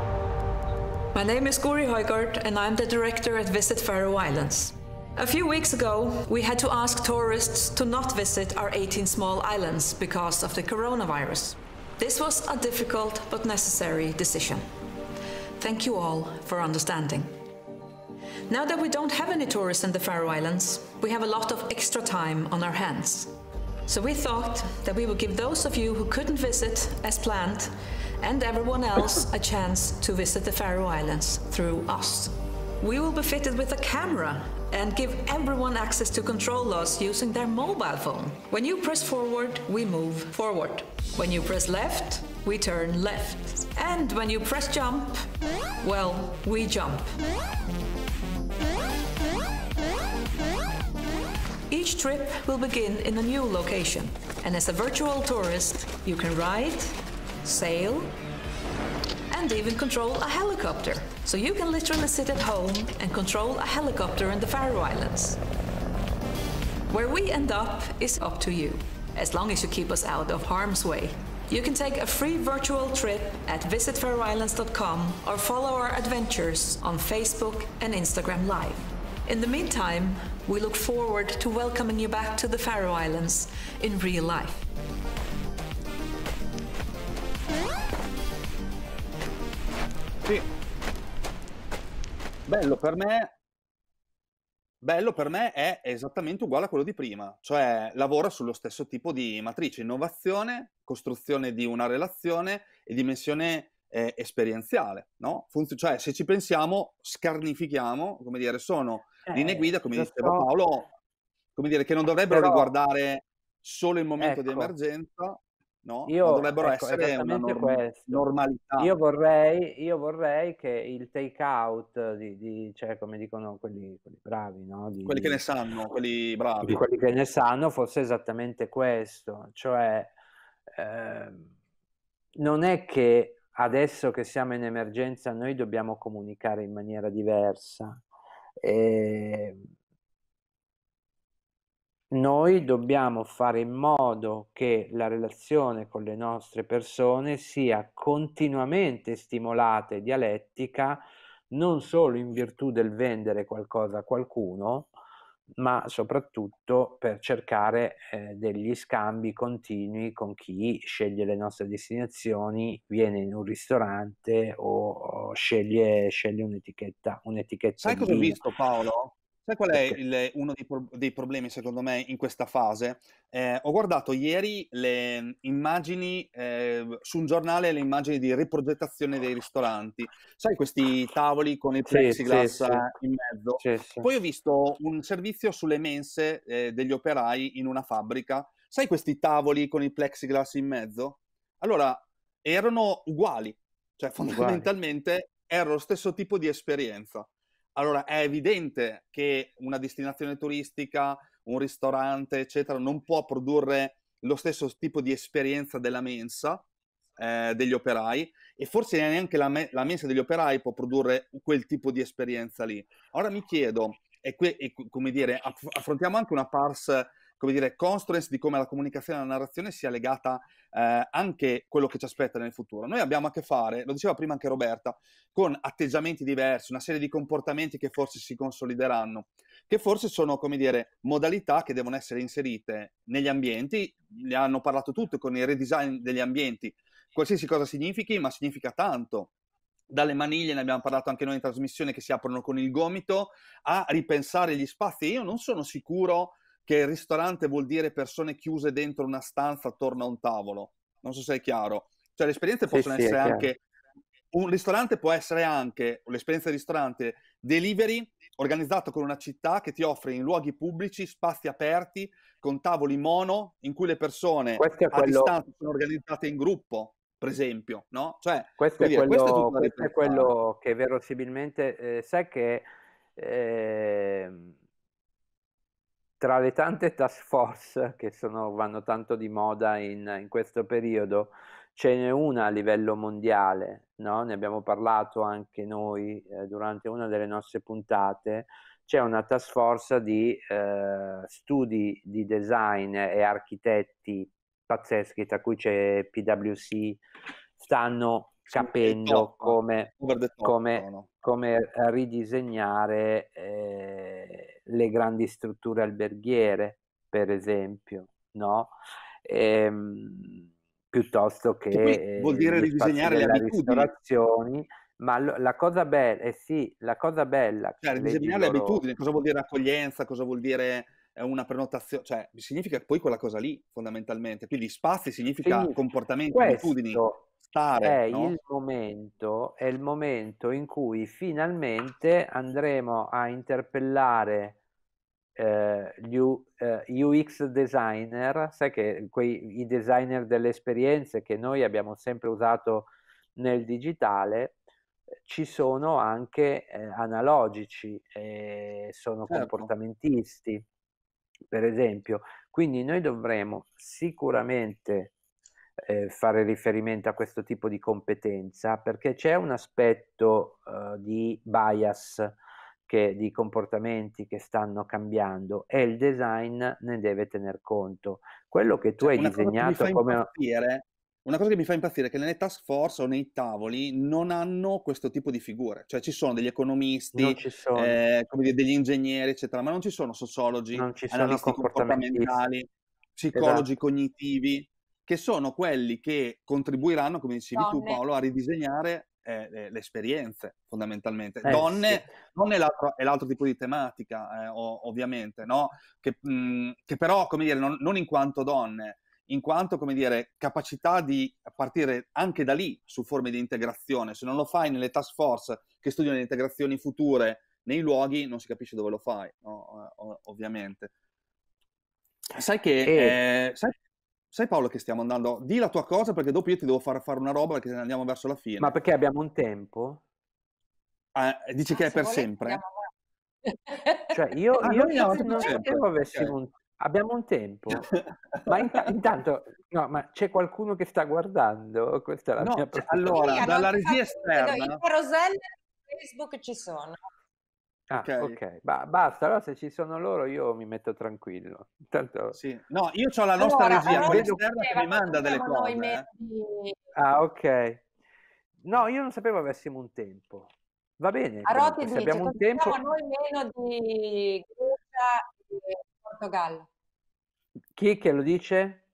My name is Guri Hoygaard and I'm the director at Visit Faroe Islands. A few weeks ago, we had to ask tourists to not visit our 18 small islands because of the coronavirus. This was a difficult but necessary decision. Thank you all for understanding. Now that we don't have any tourists in the Faroe Islands, we have a lot of extra time on our hands. So we thought that we would give those of you who couldn't visit as planned and everyone else a chance to visit the Faroe Islands through us. We will be fitted with a camera and give everyone access to control us using their mobile phone. When you press forward, we move forward. When you press left, we turn left. And when you press jump, well, we jump. Each trip will begin in a new location, and as a virtual tourist, you can ride, sail, and even control a helicopter. So you can literally sit at home and control a helicopter in the Faroe Islands. Where we end up is up to you, as long as you keep us out of harm's way. You can take a free virtual trip at visitfairoislands.com or follow our adventures on Facebook and Instagram Live. In the meantime, we look forward to welcoming you back to the Faroe Islands in real life. Sì. Bello per me. Bello per me è esattamente uguale a quello di prima, cioè lavora sullo stesso tipo di matrice, innovazione, costruzione di una relazione e dimensione eh, esperienziale, no? Funzi- cioè, se ci pensiamo, scarnifichiamo, come dire, sono eh, linee guida, come diceva so. Paolo, come dire, che non dovrebbero Però, riguardare solo il momento ecco, di emergenza, no? Io, Ma dovrebbero ecco, essere una norm- normalità. Io vorrei, io vorrei, che il take out, di, di cioè come dicono quelli, quelli bravi, no? di, quelli che ne sanno, quelli bravi. quelli che ne sanno fosse esattamente questo, cioè Ehm, non è che adesso che siamo in emergenza noi dobbiamo comunicare in maniera diversa. Eh, noi dobbiamo fare in modo che la relazione con le nostre persone sia continuamente stimolata e dialettica, non solo in virtù del vendere qualcosa a qualcuno, ma soprattutto per cercare eh, degli scambi continui con chi sceglie le nostre destinazioni, viene in un ristorante o, o sceglie, sceglie un'etichetta, un'etichetta. Sai cosa ho visto Paolo? Sai qual è il, uno dei, pro- dei, problemi secondo me in questa fase? Eh, ho guardato ieri le immagini eh, su un giornale, le immagini di riprogettazione dei ristoranti. Sai questi tavoli con il plexiglass sì, sì, in mezzo? Sì, Poi ho visto un servizio sulle mense eh, degli operai in una fabbrica. Sai questi tavoli con il plexiglass in mezzo? Allora, erano uguali, cioè fondamentalmente uguali. era lo stesso tipo di esperienza. Allora è evidente che una destinazione turistica, un ristorante, eccetera, non può produrre lo stesso tipo di esperienza della mensa eh, degli operai e forse neanche la, me- la, mensa degli operai può produrre quel tipo di esperienza lì. Ora mi chiedo, e qui e, come dire, aff- affrontiamo anche una parse come dire, constraints di come la comunicazione e la narrazione sia legata eh, anche a quello che ci aspetta nel futuro. Noi abbiamo a che fare, lo diceva prima anche Roberta, con atteggiamenti diversi, una serie di comportamenti che forse si consolideranno, che forse sono, come dire, modalità che devono essere inserite negli ambienti, ne hanno parlato tutti con il redesign degli ambienti, qualsiasi cosa significhi, ma significa tanto dalle maniglie, ne abbiamo parlato anche noi in trasmissione, che si aprono con il gomito, a ripensare gli spazi. Io non sono sicuro che il ristorante vuol dire persone chiuse dentro una stanza attorno a un tavolo. Non so se è chiaro. Cioè le esperienze possono sì, essere anche... Un ristorante può essere anche, l'esperienza di ristorante, delivery organizzato con una città che ti offre in luoghi pubblici, spazi aperti, con tavoli mono, in cui le persone quello... a distanza sono organizzate in gruppo per esempio, no? Cioè, questo, è, dire, quello, questo, è, questo è, quello, che verosimilmente eh, sai che eh, tra le tante task force che sono, vanno tanto di moda in, in questo periodo, ce n'è una a livello mondiale, no? ne abbiamo parlato anche noi eh, durante una delle nostre puntate, c'è una task force di eh, studi di design e architetti pazzeschi, tra cui c'è PwC, stanno capendo eh. come, come, come ridisegnare eh, le grandi strutture alberghiere, per esempio, no? Ehm, piuttosto che, che eh, vuol dire ridisegnare le abitudini. Ma lo, la cosa bella, eh sì, la cosa bella. Cioè, ridisegnare le abitudini, cosa vuol dire accoglienza, cosa vuol dire eh, una prenotazione, cioè significa poi quella cosa lì fondamentalmente, quindi spazi significa Quindi, comportamenti, questo, abitudini aspettare. È no? il momento, è il momento in cui finalmente andremo a interpellare eh, gli eh, UX designer, sai che quei, i designer delle esperienze che noi abbiamo sempre usato nel digitale, ci sono anche eh, analogici, eh, sono certo. comportamentisti, per esempio. Quindi noi dovremo sicuramente eh, fare riferimento a questo tipo di competenza perché c'è un aspetto eh, di bias che, di comportamenti che stanno cambiando e il design ne deve tener conto. Quello che tu cioè, hai disegnato come... Una cosa che mi fa impazzire è che nelle task force o nei tavoli non hanno questo tipo di figure, cioè ci sono degli economisti, sono. Eh, degli ingegneri, eccetera, ma non ci sono sociologi, non ci analisti sono comportamentali, psicologi esatto. cognitivi, che sono quelli che contribuiranno, come dicevi donne. tu Paolo, a ridisegnare eh, le, le, esperienze fondamentalmente. Eh, donne, sì. donne è, l'altro, è, l'altro, tipo di tematica, eh, ovviamente, no? che, mh, mhmm, che, però, come dire, non, non in quanto donne, in quanto come dire, capacità di partire anche da lì su forme di integrazione. Se non lo fai nelle task force che studiano le integrazioni future nei luoghi, non si capisce dove lo fai, no? ovviamente. Sai che, e... eh, sai, sai Paolo che stiamo andando, di la tua cosa perché dopo io ti devo far fare una roba perché andiamo verso la fine. Ma perché abbiamo un tempo? Ah, dici ah, che se è per sempre? Cioè io, ah, io no, non credevo avessimo un Abbiamo un tempo, ma in, intanto no, ma c'è qualcuno che sta guardando? Questa è la no, mia cioè, Allora, dalla regia esterna. I caroselle su Facebook ci sono. Ah, ok, okay. Ba- basta. Allora, se ci sono loro, io mi metto tranquillo. Tanto... Sì. No, io ho la nostra allora, regia allora, vedo... che mi manda delle cose. Eh. Ah, ok. No, io non sapevo avessimo un tempo. Va bene. A Roti dice, abbiamo un tempo... noi meno di Grecia e Portogallo. Chi che lo dice?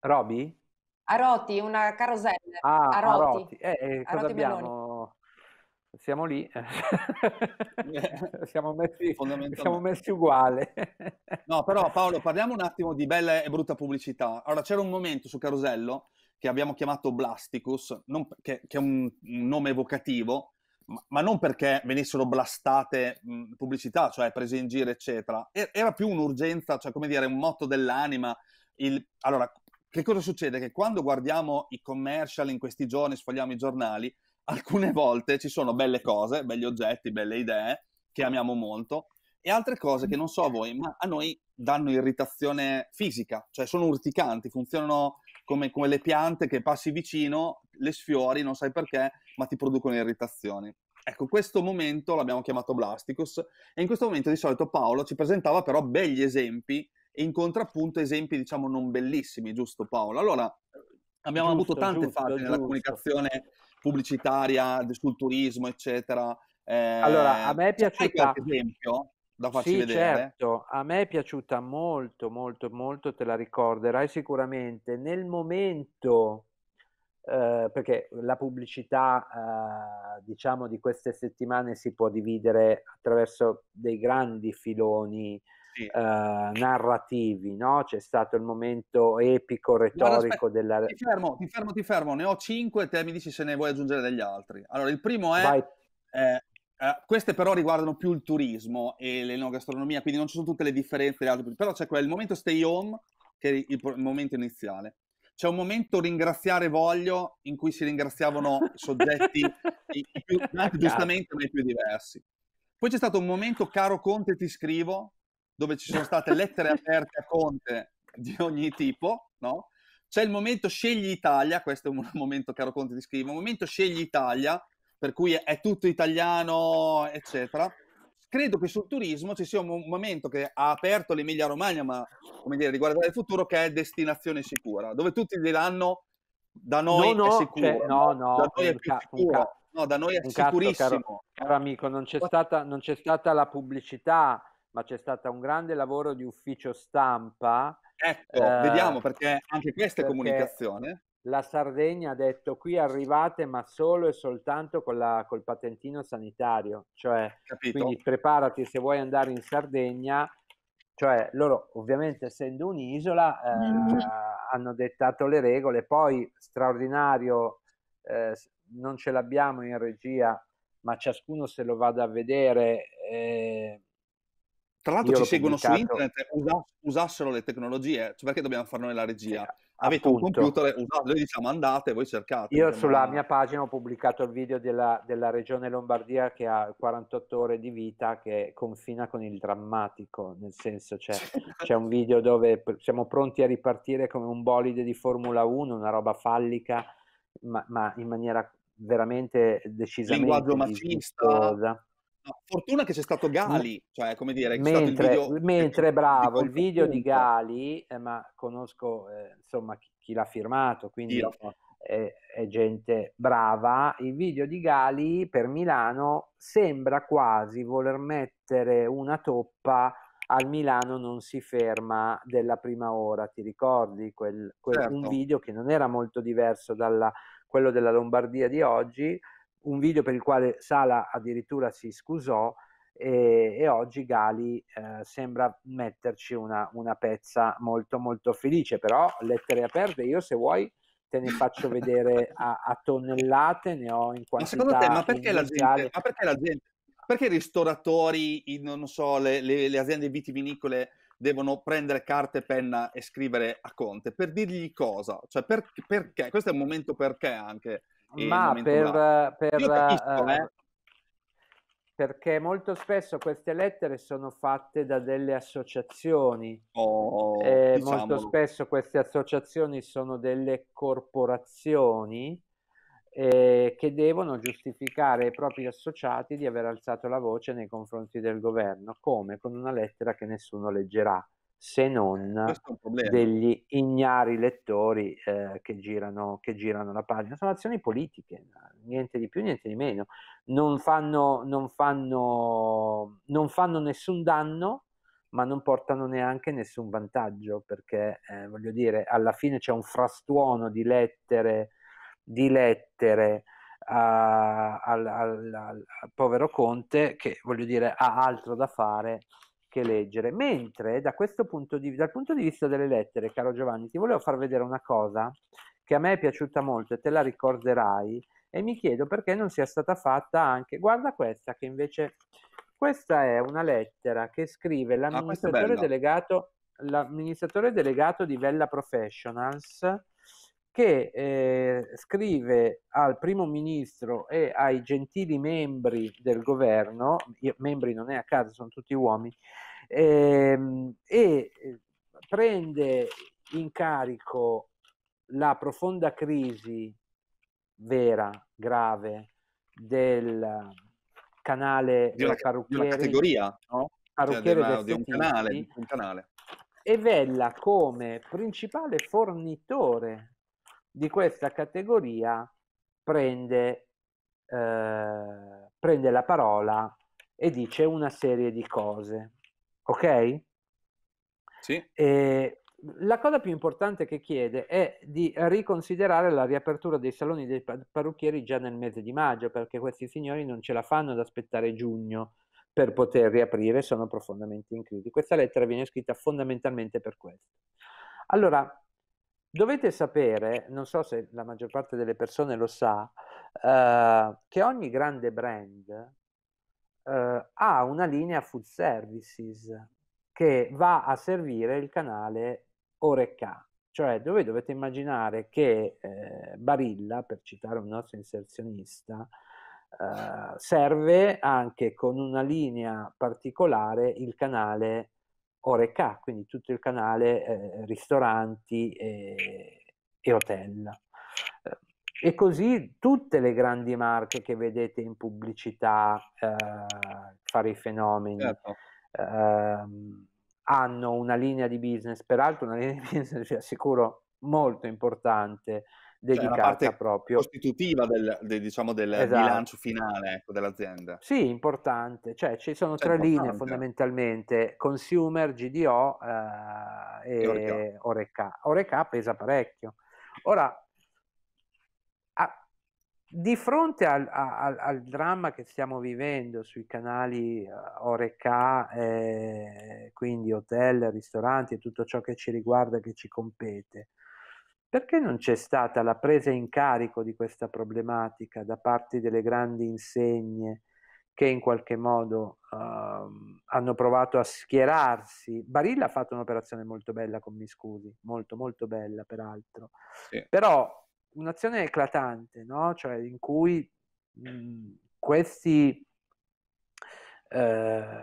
Roby? A Roti, una carosella. Ah, a Roti. A Eh, eh, a Roti abbiamo? Meloni siamo lì, eh. Eh. siamo, messi, siamo messi uguali. no, però Paolo, parliamo un attimo di bella e brutta pubblicità. Allora, c'era un momento su Carosello che abbiamo chiamato Blasticus, non, che, che, è un, un nome evocativo, ma, ma, non perché venissero blastate mh, pubblicità, cioè prese in giro, eccetera. era più un'urgenza, cioè come dire, un motto dell'anima. Il, allora, che cosa succede? Che quando guardiamo i commercial in questi giorni, sfogliamo i giornali, alcune volte ci sono belle cose, belli oggetti, belle idee che amiamo molto e altre cose che non so a voi, ma a noi danno irritazione fisica, cioè sono urticanti, funzionano come, come le piante che passi vicino, le sfiori, non sai perché, ma ti producono irritazioni. Ecco, questo momento l'abbiamo chiamato Blasticus e in questo momento di solito Paolo ci presentava però begli esempi e in contrappunto esempi diciamo non bellissimi, giusto Paolo? Allora, abbiamo giusto, avuto tante giusto, fasi giusto. nella comunicazione pubblicitaria sul turismo, eccetera. Eh, allora, a me è piaciuta... esempio da farci sì, vedere? certo, a me è piaciuta molto, molto, molto, te la ricorderai sicuramente. Nel momento, eh, perché la pubblicità, eh, diciamo, di queste settimane si può dividere attraverso dei grandi filoni, sì. eh, narrativi, no? C'è stato il momento epico, retorico Guarda, della... Ti fermo, ti fermo, ti fermo, ne ho cinque e te mi dici se ne vuoi aggiungere degli altri. Allora, il primo è... Eh, eh, queste però riguardano più il turismo e l'enogastronomia, quindi non ci sono tutte le differenze, delle altre, però c'è quel momento stay home, che è il, il momento iniziale c'è un momento ringraziare voglio in cui si ringraziavano soggetti i, i più, giustamente ma i più diversi. Poi c'è stato un momento caro Conte ti scrivo dove ci sono state lettere aperte a Conte di ogni tipo, no? C'è il momento scegli Italia, questo è un momento, caro Conte, ti scrivo, un momento scegli Italia, per cui è tutto italiano, eccetera. Credo che sul turismo ci sia un momento che ha aperto l'Emilia Romagna, ma come dire, riguarda il futuro, che è destinazione sicura, dove tutti diranno da noi no, no, è sicuro, cioè, no, no, da noi è più sicuro. No, da noi è un sicurissimo. Cazzo, caro, caro, amico, non c'è, stata, non c'è stata la pubblicità ma c'è stato un grande lavoro di ufficio stampa. Ecco, eh, vediamo perché anche questa perché è comunicazione. La Sardegna ha detto qui arrivate ma solo e soltanto con la, col patentino sanitario, cioè Capito. quindi preparati se vuoi andare in Sardegna, cioè loro ovviamente essendo un'isola eh, mm. hanno dettato le regole, poi straordinario eh, non ce l'abbiamo in regia ma ciascuno se lo vada a vedere eh, tra l'altro Io ci seguono su internet, eh, usass- usassero le tecnologie, eh, cioè perché dobbiamo farlo nella regia? Eh, Avete appunto. un computer, noi diciamo andate, voi cercate. Io sulla andare. mia pagina ho pubblicato il video della, della, regione Lombardia che ha 48 ore di vita che confina con il drammatico, nel senso c'è, c'è un video dove siamo pronti a ripartire come un bolide di Formula 1, una roba fallica, ma, ma in maniera veramente decisamente... Linguaggio macista fortuna che c'è stato Gali, cioè come dire, mentre, video... mentre bravo, il video di Gali, eh, ma conosco eh, insomma chi, chi, l'ha firmato, quindi è, è, gente brava, il video di Gali per Milano sembra quasi voler mettere una toppa al Milano non si ferma della prima ora, ti ricordi quel, quel certo. un video che non era molto diverso da quello della Lombardia di oggi, un video per il quale Sala addirittura si scusò e, e oggi Gali eh, sembra metterci una, una, pezza molto molto felice, però lettere aperte io se vuoi te ne faccio vedere a, a tonnellate, ne ho in quantità. Ma secondo te, ma perché, la gente, ma perché la gente, perché i ristoratori, non so, le, le, le aziende vitivinicole devono prendere carta e penna e scrivere a Conte per dirgli cosa, cioè per, perché, questo è un momento perché anche ma per, per, capisco, eh, eh. perché molto spesso queste lettere sono fatte da delle associazioni. Oh, eh, molto spesso queste associazioni sono delle corporazioni eh, che devono giustificare ai propri associati di aver alzato la voce nei confronti del governo, come con una lettera che nessuno leggerà se non degli ignari lettori eh, che, girano, che, girano, la pagina. Sono azioni politiche, niente di più, niente di meno. Non fanno, non fanno, non fanno nessun danno, ma non portano neanche nessun vantaggio, perché eh, voglio dire, alla fine c'è un frastuono di lettere, di lettere a, al, al, al, povero Conte che, voglio dire, ha altro da fare che leggere. Mentre da questo punto di, dal punto di vista delle lettere, caro Giovanni, ti volevo far vedere una cosa che a me è piaciuta molto e te la ricorderai e mi chiedo perché non sia stata fatta anche, guarda questa che invece, questa è una lettera che scrive ah, l'amministratore, ah, delegato, l'amministratore delegato di Vella Professionals che eh, scrive al primo ministro e ai gentili membri del governo, membri non è a casa, sono tutti uomini, ehm, e eh, prende in carico la profonda crisi vera, grave, del canale di una, parrucchieri, di una categoria, no? Cioè, parrucchieri cioè, di, un canale, di un canale e vela come principale fornitore di questa categoria prende, eh, prende la parola e dice una serie di cose. Ok? Sì. E la cosa più importante che chiede è di riconsiderare la riapertura dei saloni dei parrucchieri già nel mese di maggio, perché questi signori non ce la fanno ad aspettare giugno per poter riaprire, sono profondamente in crisi. Questa lettera viene scritta fondamentalmente per questo. Allora, Dovete sapere, non so se la maggior parte delle persone lo sa, eh, che ogni grande brand eh, ha una linea food services che va a servire il canale Oreca. Cioè, dove dovete immaginare che eh, Barilla, per citare un nostro inserzionista, eh, serve anche con una linea particolare il canale Oreca, quindi tutto il canale eh, ristoranti e, eh, e hotel. Eh, e così tutte le grandi marche che vedete in pubblicità eh, fare i fenomeni certo. eh, hanno una linea di business, peraltro una linea di business vi cioè, assicuro molto importante cioè, dedicata cioè, parte proprio costitutiva del, del, diciamo, del esatto. bilancio finale ecco, dell'azienda. Sì, importante, cioè ci sono cioè, tre importante. linee fondamentalmente, consumer, GDO eh, e, e Oreca. Oreca pesa parecchio. Ora, a, di fronte al, al, al, dramma che stiamo vivendo sui canali eh, Oreca, eh, quindi hotel, ristoranti e tutto ciò che ci riguarda e che ci compete, perché non c'è stata la presa in carico di questa problematica da parte delle grandi insegne che in qualche modo uh, hanno provato a schierarsi? Barilla ha fatto un'operazione molto bella con Mi Scusi, molto molto bella peraltro, sì. però un'azione eclatante, no? cioè in cui mh, mm, questi... Eh,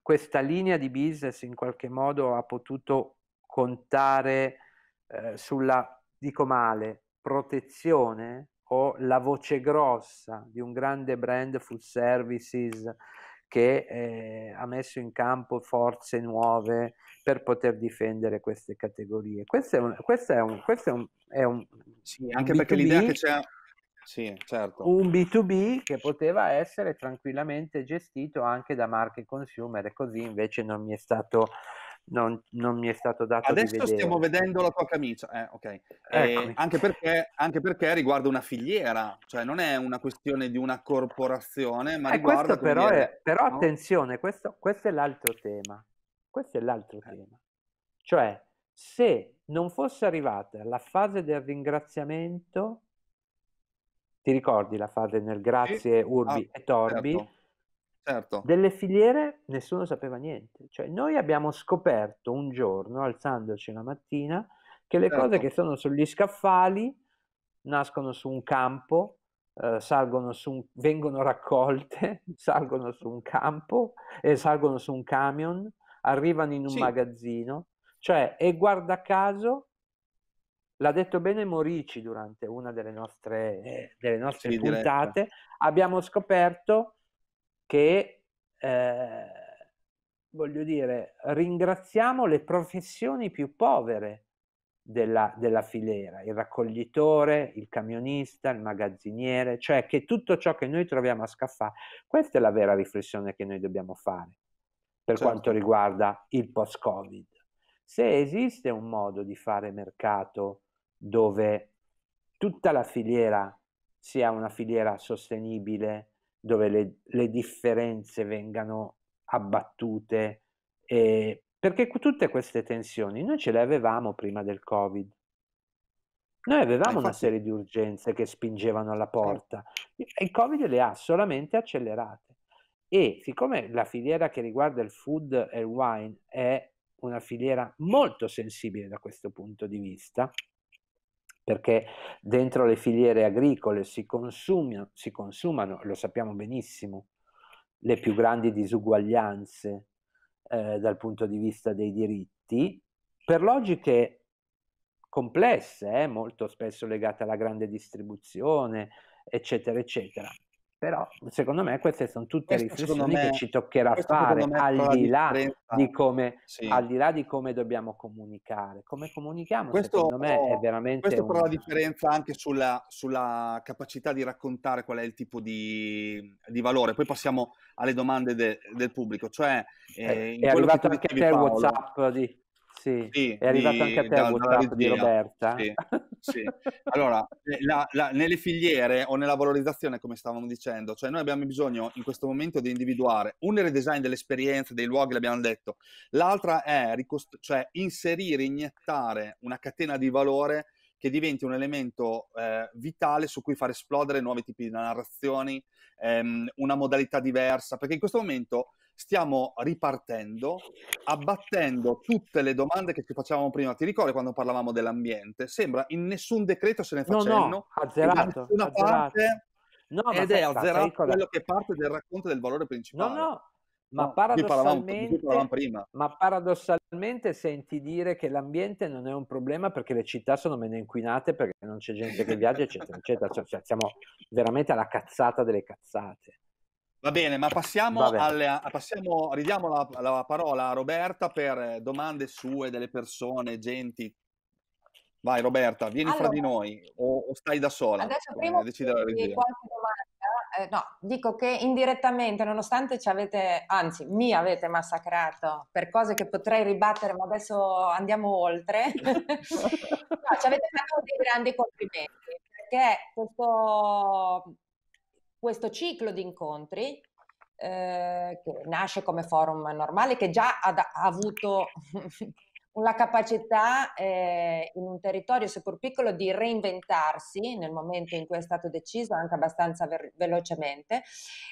questa linea di business in qualche modo ha potuto contare eh, sulla, dico male, protezione o la voce grossa di un grande brand full services che eh, ha messo in campo forze nuove per poter difendere queste categorie. Questo è un... Questo è un, questo è un, è un sì, anche B2B, perché l'idea che c'è... Sì, certo. Un B2B che poteva essere tranquillamente gestito anche da marche consumer e così invece non mi è stato non, non, mi è stato dato Adesso stiamo vedendo la tua camicia, eh, okay. eh, anche, perché, anche, perché, riguarda una filiera, cioè non è una questione di una corporazione, ma eh, riguarda... però, è, però attenzione, questo, questo, è l'altro tema, questo è l'altro eh. tema, cioè se non fosse arrivata la fase del ringraziamento, ti ricordi la fase nel grazie sì. Urbi ah, e Torbi? Certo Certo. Delle filiere nessuno sapeva niente. Cioè, noi abbiamo scoperto un giorno, alzandoci la mattina, che le certo. cose che sono sugli scaffali nascono su un campo, eh, salgono su un, vengono raccolte, salgono su un campo, eh, salgono su un camion, arrivano in un sì. magazzino. Cioè, e guarda caso, l'ha detto bene Morici durante una delle nostre, eh, delle nostre sì, puntate, diretta. abbiamo scoperto che, eh, voglio dire, ringraziamo le professioni più povere della, della filiera, il raccoglitore, il camionista, il magazziniere, cioè che tutto ciò che noi troviamo a scaffare, questa è la vera riflessione che noi dobbiamo fare per certo. quanto riguarda il post-Covid. Se esiste un modo di fare mercato dove tutta la filiera sia una filiera sostenibile, dove le, le differenze vengano abbattute, eh, perché tutte queste tensioni noi ce le avevamo prima del Covid. Noi avevamo eh, infatti... una serie di urgenze che spingevano alla porta, il Covid le ha solamente accelerate. E siccome la filiera che riguarda il food e il wine è una filiera molto sensibile da questo punto di vista, perché dentro le filiere agricole si, consumano, si consumano lo sappiamo benissimo, le più grandi disuguaglianze eh, dal punto di vista dei diritti, per logiche complesse, eh, molto spesso legate alla grande distribuzione, eccetera, eccetera. Però secondo me queste sono tutte questo riflessioni me, che ci toccherà fare al di, là di come, sì. al di là di come dobbiamo comunicare. Come comunichiamo questo, secondo me oh, è veramente... Questo una... però la differenza anche sulla, sulla, capacità di raccontare qual è il tipo di, di valore. Poi passiamo alle domande de, del pubblico. Cioè, eh, eh è arrivato anche te il Whatsapp di... Sì, sì è arrivato anche a te da, WhatsApp di Roberta. Sì, sì. Allora, la, la, nelle filiere o nella valorizzazione, come stavamo dicendo, cioè noi abbiamo bisogno in questo momento di individuare un redesign dell'esperienza, dei luoghi, l'abbiamo detto, l'altra è ricost- cioè inserire, iniettare una catena di valore che diventi un elemento eh, vitale su cui far esplodere nuovi tipi di narrazioni, ehm, una modalità diversa, perché in questo momento stiamo ripartendo, abbattendo tutte le domande che ci facevamo prima. Ti ricordi quando parlavamo dell'ambiente? Sembra in nessun decreto se ne facevano. No, no, azzerato. azzerato. Parte, no, ed aspetta, è azzerato quello che parte del racconto del valore principale. No, no, ma, no, paradossalmente, parlavamo, ma paradossalmente senti dire che l'ambiente non è un problema perché le città sono meno inquinate perché non c'è gente che viaggia eccetera eccetera cioè, cioè siamo veramente alla cazzata delle cazzate va bene ma passiamo, bene. Alle, passiamo ridiamo la, la, parola a Roberta per eh, domande sue delle persone genti vai Roberta vieni allora, fra di noi o, o stai da sola adesso eh, prima decidere la regia. qualche eh, no, dico che indirettamente, nonostante ci avete, anzi, mi avete massacrato per cose che potrei ribattere, ma adesso andiamo oltre, no, ci avete fatto dei grandi complimenti, perché questo, questo ciclo di incontri eh, che nasce come forum normale, che già ha, ha avuto la capacità eh, in un territorio, seppur piccolo, di reinventarsi nel momento in cui è stato deciso, anche abbastanza ver- velocemente,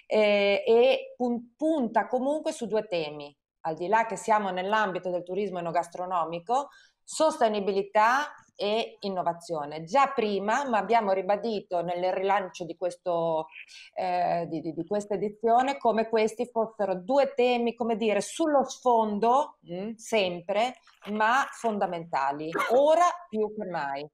eh, e pun- punta comunque su due temi, al di là che siamo nell'ambito del turismo enogastronomico, sostenibilità e innovazione. Già prima, ma abbiamo ribadito nel rilancio di, questo, eh, di, di, di questa edizione come questi fossero due temi, come dire, sullo sfondo, mh, mm, sempre, ma fondamentali, ora più che mai.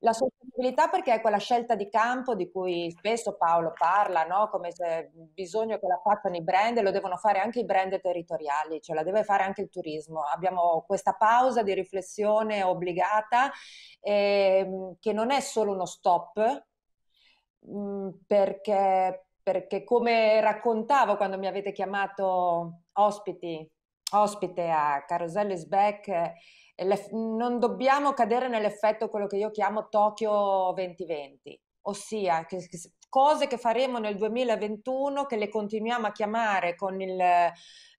La sostenibilità perché è quella scelta di campo di cui spesso Paolo parla, no? come se bisogno che la facciano i brand, e lo devono fare anche i brand territoriali, cioè la deve fare anche il turismo. Abbiamo questa pausa di riflessione obbligata eh, che non è solo uno stop, mh, mm, perché, perché come raccontavo quando mi avete chiamato ospiti ospite a Carosello is Back, eh, non dobbiamo cadere nell'effetto quello che io chiamo Tokyo 2020, ossia che, che, cose che faremo nel 2021 che le continuiamo a chiamare con il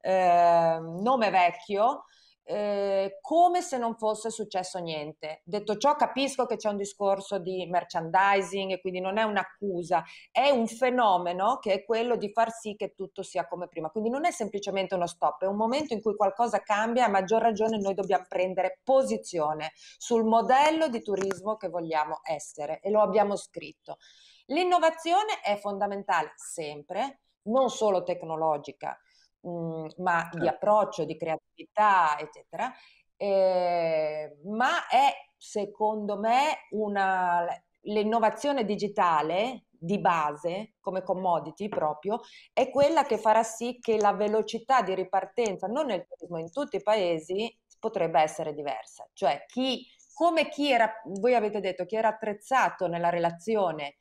eh, nome vecchio, eh, come se non fosse successo niente. Detto ciò, capisco che c'è un discorso di merchandising e quindi non è un'accusa, è un fenomeno che è quello di far sì che tutto sia come prima. Quindi non è semplicemente uno stop, è un momento in cui qualcosa cambia e a maggior ragione noi dobbiamo prendere posizione sul modello di turismo che vogliamo essere e lo abbiamo scritto. L'innovazione è fondamentale sempre, non solo tecnologica, Mhmm, ma di certo. approccio, di creatività, eccetera. Eh, ma è secondo me una, l'innovazione digitale di base, come commodity proprio, è quella che farà sì che la velocità di ripartenza, non nel turismo, in tutti i paesi, potrebbe essere diversa. Cioè, chi, come chi era, voi avete detto, chi era attrezzato nella relazione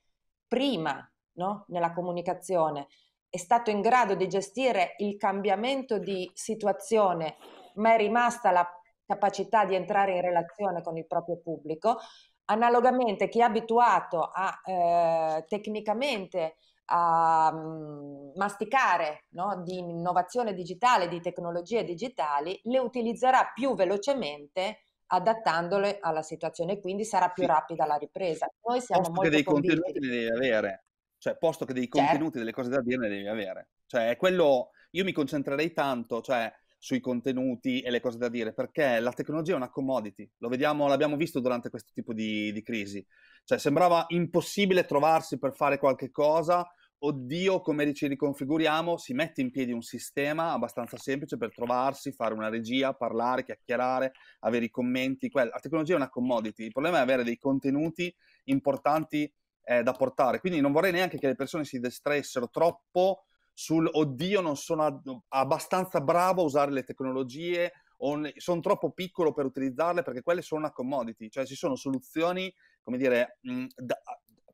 prima, no? nella comunicazione, è stato in grado di gestire il cambiamento di situazione, ma è rimasta la capacità di entrare in relazione con il proprio pubblico. Analogamente, chi è abituato a eh, tecnicamente a um, masticare no, di innovazione digitale, di tecnologie digitali, le utilizzerà più velocemente adattandole alla situazione, quindi sarà più sì. rapida la ripresa. Noi siamo Ospite molto dei contenuti di avere. Cioè, posto che dei certo. contenuti, delle cose da dire, ne devi avere. Cioè, quello, io mi concentrerei tanto, cioè, sui contenuti e le cose da dire, perché la tecnologia è una commodity, lo vediamo, l'abbiamo visto durante questo tipo di, di crisi. Cioè, sembrava impossibile trovarsi per fare qualche cosa, oddio, come ci riconfiguriamo, si mette in piedi un sistema abbastanza semplice per trovarsi, fare una regia, parlare, chiacchierare, avere i commenti. la tecnologia è una commodity, il problema è avere dei contenuti importanti eh, da portare. Quindi non vorrei neanche che le persone si destressero troppo sul oddio, non sono ad- abbastanza bravo a usare le tecnologie o ne- sono troppo piccolo per utilizzarle perché quelle sono una commodity, cioè ci sono soluzioni, come dire, mh, da-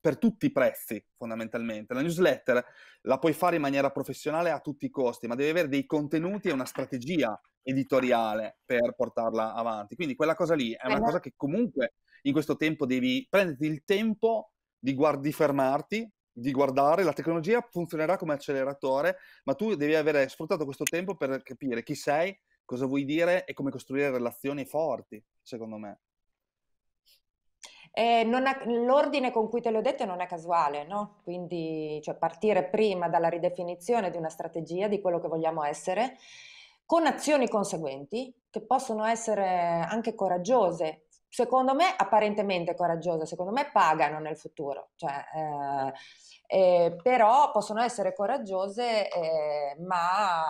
per tutti i prezzi, fondamentalmente. La newsletter la puoi fare in maniera professionale a tutti i costi, ma devi avere dei contenuti e una strategia editoriale per portarla avanti. Quindi quella cosa lì è una eh, cosa che comunque in questo tempo devi prenderti il tempo di, guard- di fermarti, di guardare, la tecnologia funzionerà come acceleratore, ma tu devi avere sfruttato questo tempo per capire chi sei, cosa vuoi dire e come costruire relazioni forti, secondo me. Eh, ha, l'ordine con cui te l'ho detto non è casuale, no? Quindi cioè, partire prima dalla ridefinizione di una strategia, di quello che vogliamo essere, con azioni conseguenti che possono essere anche coraggiose secondo me, apparentemente coraggiosa, secondo me pagano nel futuro, cioè, eh, eh, però possono essere coraggiose, eh, ma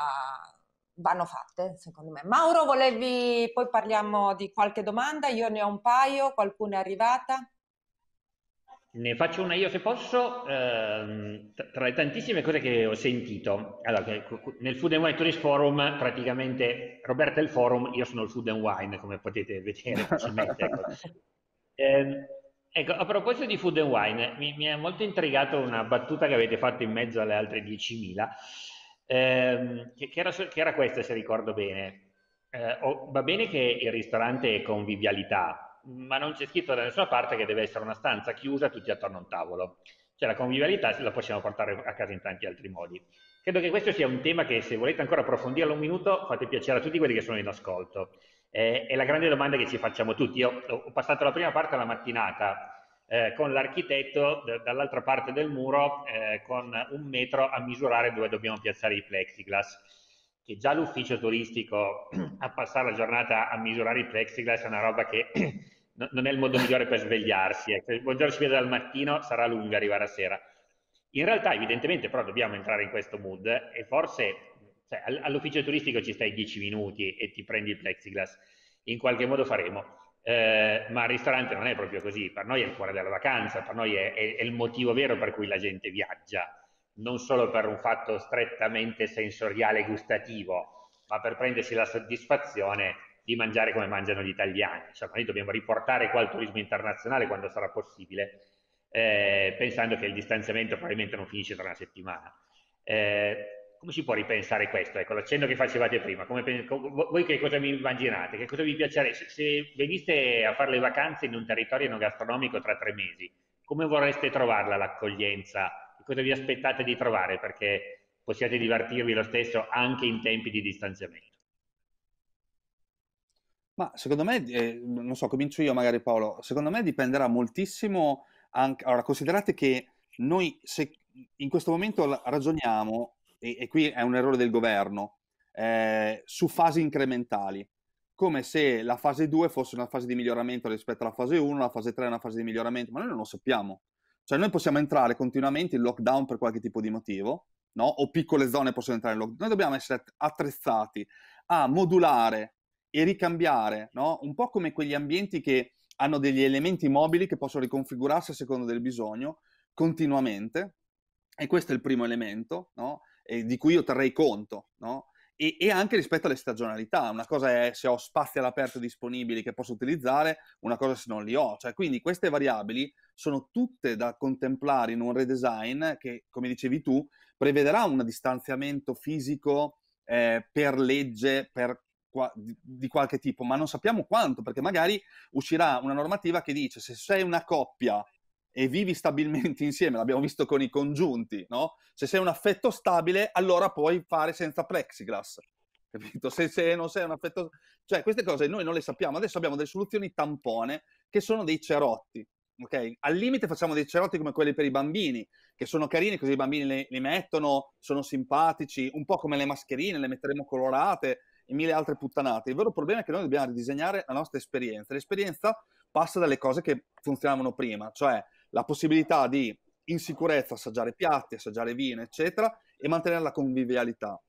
vanno fatte, secondo me. Mauro, volevi, poi parliamo di qualche domanda, io ne ho un paio, qualcuna è arrivata. Ne faccio una io se posso, ehm, tra le tantissime cose che ho sentito, allora, nel Food and Wine Tourist Forum praticamente Roberto è il forum, io sono il Food and Wine come potete vedere facilmente. ecco. Eh, ecco. a proposito di Food and Wine, mi, mi è molto intrigato una battuta che avete fatto in mezzo alle altre 10.000, ehm, che, che, era, che era questa se ricordo bene. Eh, oh, va bene che il ristorante è convivialità, ma non c'è scritto da nessuna parte che deve essere una stanza chiusa tutti attorno a un tavolo. Cioè la convivialità la possiamo portare a casa in tanti altri modi. Credo che questo sia un tema che se volete ancora approfondirlo un minuto fate piacere a tutti quelli che sono in ascolto. Eh, è la grande domanda che ci facciamo tutti. Io ho passato la prima parte della mattinata eh, con l'architetto d- dall'altra parte del muro eh, con un metro a misurare dove dobbiamo piazzare i plexiglass che già l'ufficio turistico a passare la giornata a misurare i plexiglass è una roba che non è il modo migliore per svegliarsi. Ecco. Il buongiorno ci vede dal mattino, sarà lunga arrivare a sera. In realtà, evidentemente, però dobbiamo entrare in questo mood e forse cioè, all'ufficio turistico ci stai 10 minuti e ti prendi il plexiglass. In qualche modo faremo. Eh, ma al ristorante non è proprio così, per noi è il cuore della vacanza, per noi è, è, è il motivo vero per cui la gente viaggia non solo per un fatto strettamente sensoriale e gustativo, ma per prendersi la soddisfazione di mangiare come mangiano gli italiani. Insomma, noi dobbiamo riportare qua il turismo internazionale quando sarà possibile, eh, pensando che il distanziamento probabilmente non finisce tra una settimana. Eh, come si può ripensare questo? Ecco, l'accenno che facevate prima, come, voi che cosa mi immaginate? Che cosa vi piacerebbe? Se, se veniste a fare le vacanze in un territorio non gastronomico tra tre mesi, come vorreste trovarla l'accoglienza cosa vi aspettate di trovare perché possiate divertirvi lo stesso anche in tempi di distanziamento. Ma secondo me, eh, non so, comincio io magari Paolo, secondo me dipenderà moltissimo anche... Allora, considerate che noi se in questo momento ragioniamo, e, e qui è un errore del governo, eh, su fasi incrementali, come se la fase 2 fosse una fase di miglioramento rispetto alla fase 1, la fase 3 è una fase di miglioramento, ma noi non lo sappiamo. Cioè noi possiamo entrare continuamente in lockdown per qualche tipo di motivo, no? o piccole zone possono entrare in lockdown. Noi dobbiamo essere attrezzati a modulare e ricambiare, no? un po' come quegli ambienti che hanno degli elementi mobili che possono riconfigurarsi a seconda del bisogno continuamente. E questo è il primo elemento no? di cui io terrei conto. No? E, e, anche rispetto alle stagionalità. Una cosa è se ho spazi all'aperto disponibili che posso utilizzare, una cosa se non li ho. Cioè, quindi queste variabili sono tutte da contemplare in un redesign che, come dicevi tu, prevederà un distanziamento fisico eh, per legge, per di qualche tipo, ma non sappiamo quanto, perché magari uscirà una normativa che dice se sei una coppia e vivi stabilmente insieme, l'abbiamo visto con i congiunti, no? Se sei un affetto stabile, allora puoi fare senza plexiglass. Capito? Se, se non sei un affetto... Cioè, queste cose noi non le sappiamo. Adesso abbiamo delle soluzioni tampone che sono dei cerotti ok? Al limite facciamo dei cerotti come quelli per i bambini, che sono carini così i bambini li, li mettono, sono simpatici, un po' come le mascherine, le metteremo colorate e mille altre puttanate. Il vero problema è che noi dobbiamo ridisegnare la nostra esperienza. L'esperienza passa dalle cose che funzionavano prima, cioè la possibilità di in sicurezza assaggiare piatti, assaggiare vino, eccetera, e mantenere la convivialità.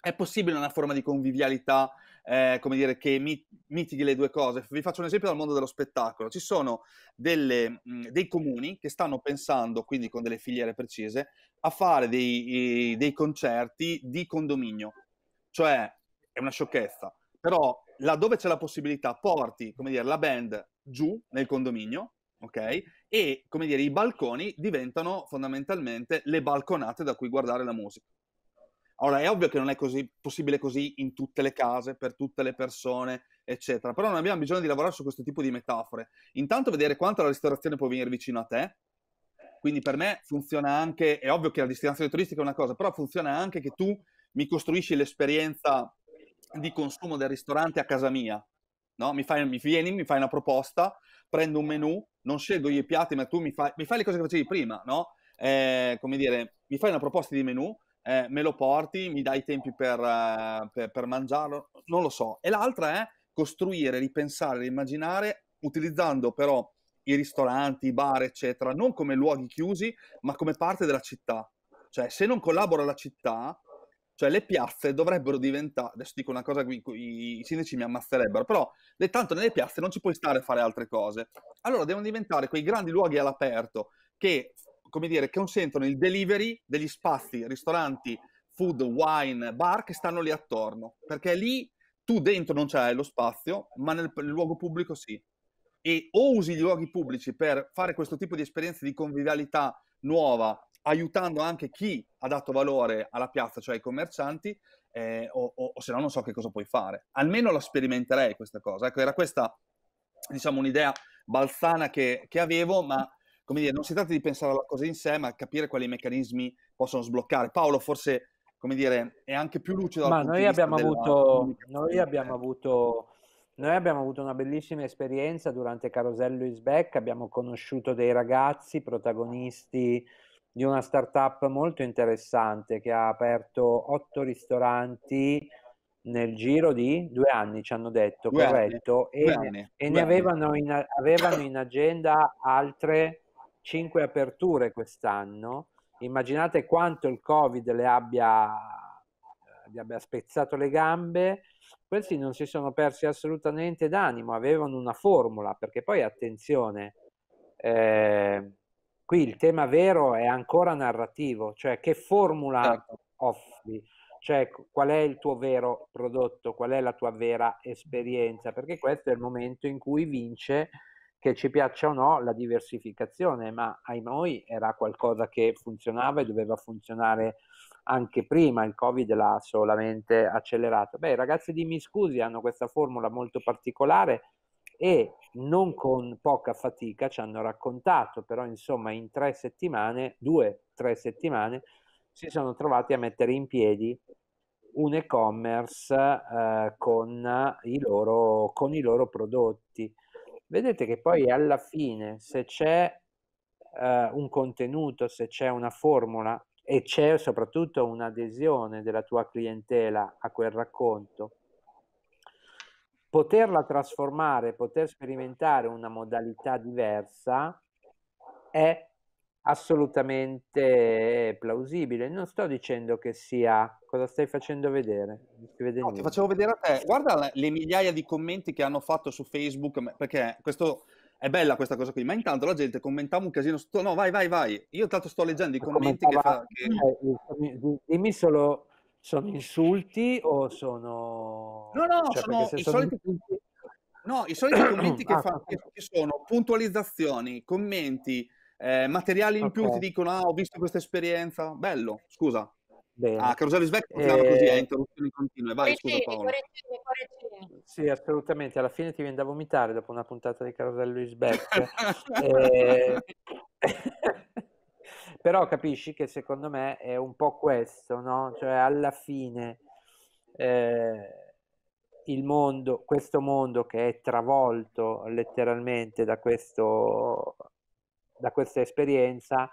È possibile una forma di convivialità eh, come dire, che mit- mitighi le due cose. Vi faccio un esempio dal mondo dello spettacolo. Ci sono delle, mh, dei comuni che stanno pensando, quindi con delle filiere precise, a fare dei, dei concerti di condominio. Cioè, è una sciocchezza, però laddove c'è la possibilità porti, come dire, la band giù nel condominio, ok? E, come dire, i balconi diventano fondamentalmente le balconate da cui guardare la musica. Ora è ovvio che non è così, possibile così in tutte le case, per tutte le persone, eccetera, però non abbiamo bisogno di lavorare su questo tipo di metafore. Intanto vedere quanto la ristorazione può venire vicino a te, quindi per me funziona anche, è ovvio che la destinazione turistica è una cosa, però funziona anche che tu mi costruisci l'esperienza di consumo del ristorante a casa mia, no? mi, fai, mi vieni, mi fai una proposta, prendo un menù, non scelgo io i piatti, ma tu mi fai, mi fai le cose che facevi prima, no? Eh, come dire, mi fai una proposta di menù, eh, me lo porti, mi dai i tempi per, eh, per, per mangiarlo, non lo so. E l'altra è costruire, ripensare, rimmaginare, utilizzando però i ristoranti, i bar, eccetera, non come luoghi chiusi, ma come parte della città. Cioè, se non collabora la città, cioè le piazze dovrebbero diventare, adesso dico una cosa qui, i sindaci mi ammazzerebbero, però tanto nelle piazze non ci puoi stare a fare altre cose. Allora devono diventare quei grandi luoghi all'aperto che come dire, consentono il delivery degli spazi, ristoranti, food, wine, bar che stanno lì attorno, perché lì tu dentro non c'hai lo spazio, ma nel, nel luogo pubblico sì. E o usi gli luoghi pubblici per fare questo tipo di esperienze di convivialità nuova, aiutando anche chi ha dato valore alla piazza, cioè i commercianti, eh, o, o, o, se no non so che cosa puoi fare. Almeno la sperimenterei questa cosa. Ecco, era questa, diciamo, un'idea balzana che, che avevo, ma come dire, non si tratta di pensare alla cosa in sé, ma capire quali meccanismi possono sbloccare. Paolo forse, come dire, è anche più lucido. Ma noi abbiamo, avuto, noi abbiamo avuto... Noi abbiamo avuto una bellissima esperienza durante Carosello is Back, abbiamo conosciuto dei ragazzi protagonisti di una startup molto interessante che ha aperto otto ristoranti nel giro di due anni, ci hanno detto, due corretto, anni, e, anni, e ne avevano in, avevano in agenda altre cinque aperture quest'anno, immaginate quanto il Covid le abbia, gli abbia spezzato le gambe, questi non si sono persi assolutamente d'animo, avevano una formula, perché poi attenzione, eh, qui il tema vero è ancora narrativo, cioè che formula certo. offri, cioè qual è il tuo vero prodotto, qual è la tua vera esperienza, perché questo è il momento in cui vince che ci piaccia o no la diversificazione, ma ahimè era qualcosa che funzionava e doveva funzionare anche prima, il Covid l'ha solamente accelerato. Beh, i ragazzi di Mi Scusi hanno questa formula molto particolare e non con poca fatica ci hanno raccontato, però insomma in tre settimane, due, tre settimane, si sono trovati a mettere in piedi un e-commerce eh, con, i loro, con i loro prodotti vedete che poi alla fine se c'è eh, un contenuto, se c'è una formula e c'è soprattutto un'adesione della tua clientela a quel racconto, poterla trasformare, poter sperimentare una modalità diversa è assolutamente plausibile. Non sto dicendo che sia. Cosa stai facendo vedere? No, ti facevo vedere a te. Guarda le migliaia di commenti che hanno fatto su Facebook, perché questo è bella questa cosa qui, ma intanto la gente commentava un casino, sto, no vai vai vai, io tanto sto leggendo i commenti che fa... Che... Eh, dimmi solo, sono insulti o sono... No, no, cioè, sono i sono soliti... No, i soliti commenti che, ah, che sono puntualizzazioni, commenti, eh, materiali in okay. più ti dicono, ah, ho visto questa esperienza, bello, scusa. Bene. Ah, Carosello Svecchio funzionava eh... così, è eh, interruzioni continue, vai, scusa Paolo. Sì, assolutamente, alla fine ti viene da vomitare dopo una puntata di Carosello Svecchio. eh... Però capisci che secondo me è un po' questo, no? Cioè alla fine eh, il mondo, questo mondo che è travolto letteralmente da questo da questa esperienza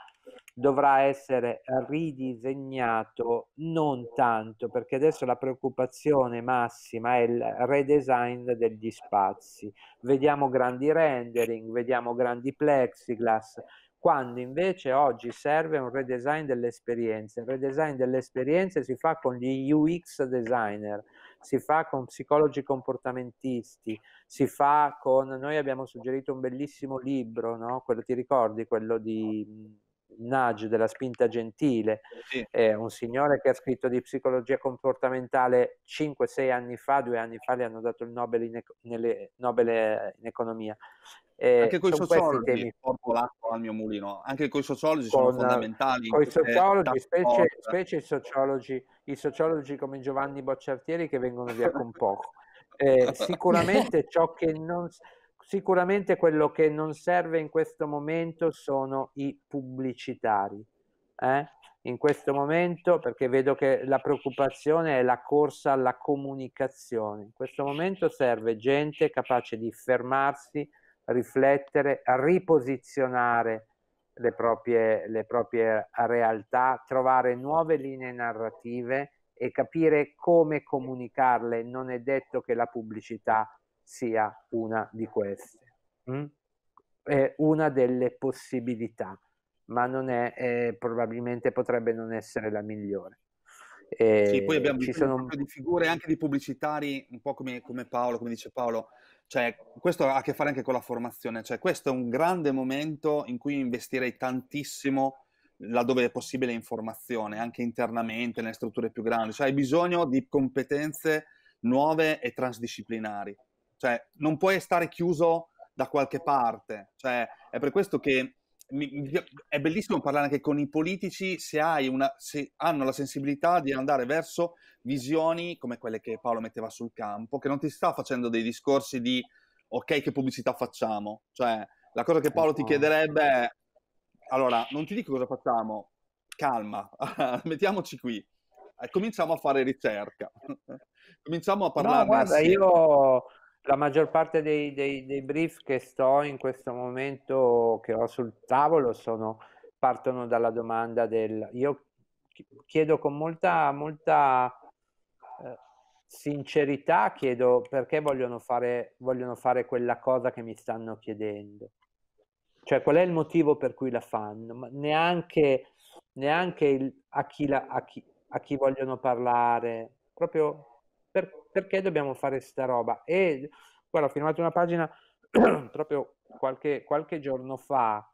dovrà essere ridisegnato non tanto perché adesso la preoccupazione massima è il redesign degli spazi vediamo grandi rendering vediamo grandi plexiglass quando invece oggi serve un redesign delle esperienze il redesign delle esperienze si fa con gli UX designer si fa con psicologi comportamentisti, si fa con... Noi abbiamo suggerito un bellissimo libro, no? quello, ti ricordi, quello di... Mm, Nudge della spinta gentile, sì. eh, un signore che ha scritto di psicologia comportamentale 5-6 anni fa, due anni fa gli hanno dato il Nobel in, nelle, Nobel eh, in economia. Eh, anche con i sociologi ho volato al mio mulino, anche con i sociologi sono fondamentali. Con i sociologi, specie, specie i, sociologi, i sociologi come Giovanni Bocciartieri che vengono via con poco. Eh, sicuramente, che non, sicuramente quello che non serve in questo momento sono i pubblicitari. Eh? In questo momento, perché vedo che la preoccupazione è la corsa alla comunicazione, in questo momento serve gente capace di fermarsi, riflettere, riposizionare le proprie, le proprie realtà, trovare nuove linee narrative e capire come comunicarle. Non è detto che la pubblicità sia una di queste. Mm? È una delle possibilità, ma non è, eh, probabilmente potrebbe non essere la migliore. E sì, poi abbiamo ci sono... di figure anche di pubblicitari, un po' come, come Paolo, come dice Paolo, cioè, questo ha a che fare anche con la formazione, cioè questo è un grande momento in cui investirei tantissimo laddove è possibile in formazione, anche internamente, nelle strutture più grandi, cioè hai bisogno di competenze nuove e transdisciplinari, cioè non puoi stare chiuso da qualche parte, cioè è per questo che è bellissimo parlare anche con i politici se, una, se, hanno la sensibilità di andare verso visioni come quelle che Paolo metteva sul campo, che non ti sta facendo dei discorsi di ok che pubblicità facciamo, cioè la cosa che Paolo ti esatto. chiederebbe è allora non ti dico cosa facciamo, calma, mettiamoci qui, cominciamo a fare ricerca, cominciamo a parlare. No, guarda, io la maggior parte dei, dei, dei, brief che sto in questo momento, che ho sul tavolo, sono, partono dalla domanda del... Io chiedo con molta, molta eh, sincerità, chiedo perché vogliono fare, vogliono fare quella cosa che mi stanno chiedendo. Cioè qual è il motivo per cui la fanno? Ma neanche, neanche il, a, chi la, a, chi, a chi vogliono parlare, proprio per, perché dobbiamo fare sta roba? E guarda, ho firmato una pagina proprio qualche, qualche giorno fa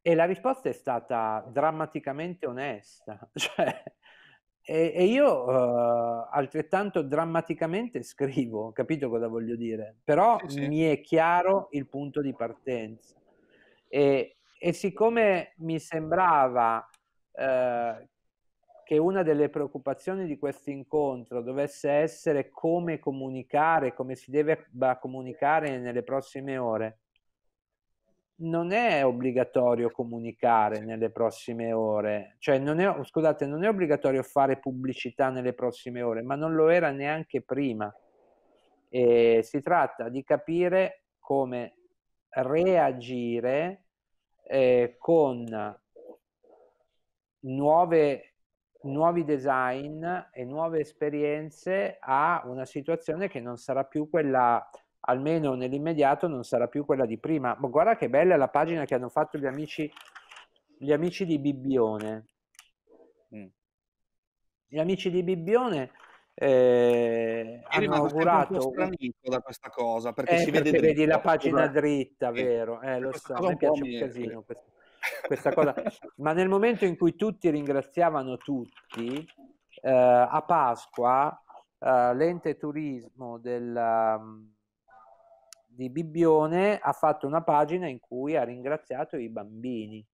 e la risposta è stata drammaticamente onesta. Cioè, e, e, io uh, altrettanto drammaticamente scrivo, capito cosa voglio dire? Però sì, sì. mi è chiaro il punto di partenza. E, e siccome mi sembrava uh, che una delle preoccupazioni di questo incontro dovesse essere come comunicare, come si deve comunicare nelle prossime ore. Non è obbligatorio comunicare nelle prossime ore, cioè non è, scusate, non è obbligatorio fare pubblicità nelle prossime ore, ma non lo era neanche prima. E si tratta di capire come reagire eh, con nuove nuovi design e nuove esperienze a una situazione che non sarà più quella, almeno nell'immediato, non sarà più quella di prima. Ma guarda che bella la pagina che hanno fatto gli amici, gli amici di Bibbione. Mm. Gli amici di Bibbione eh, hanno augurato un stranito da questa cosa perché eh, si perché vede dritta, vedi la pagina dritta, eh, vero? Eh, lo so, mi piace un casino questo questa cosa, ma nel momento in cui tutti ringraziavano tutti, eh, a Pasqua eh, l'ente turismo del, mm, di Bibbione ha fatto una pagina in cui ha ringraziato i bambini,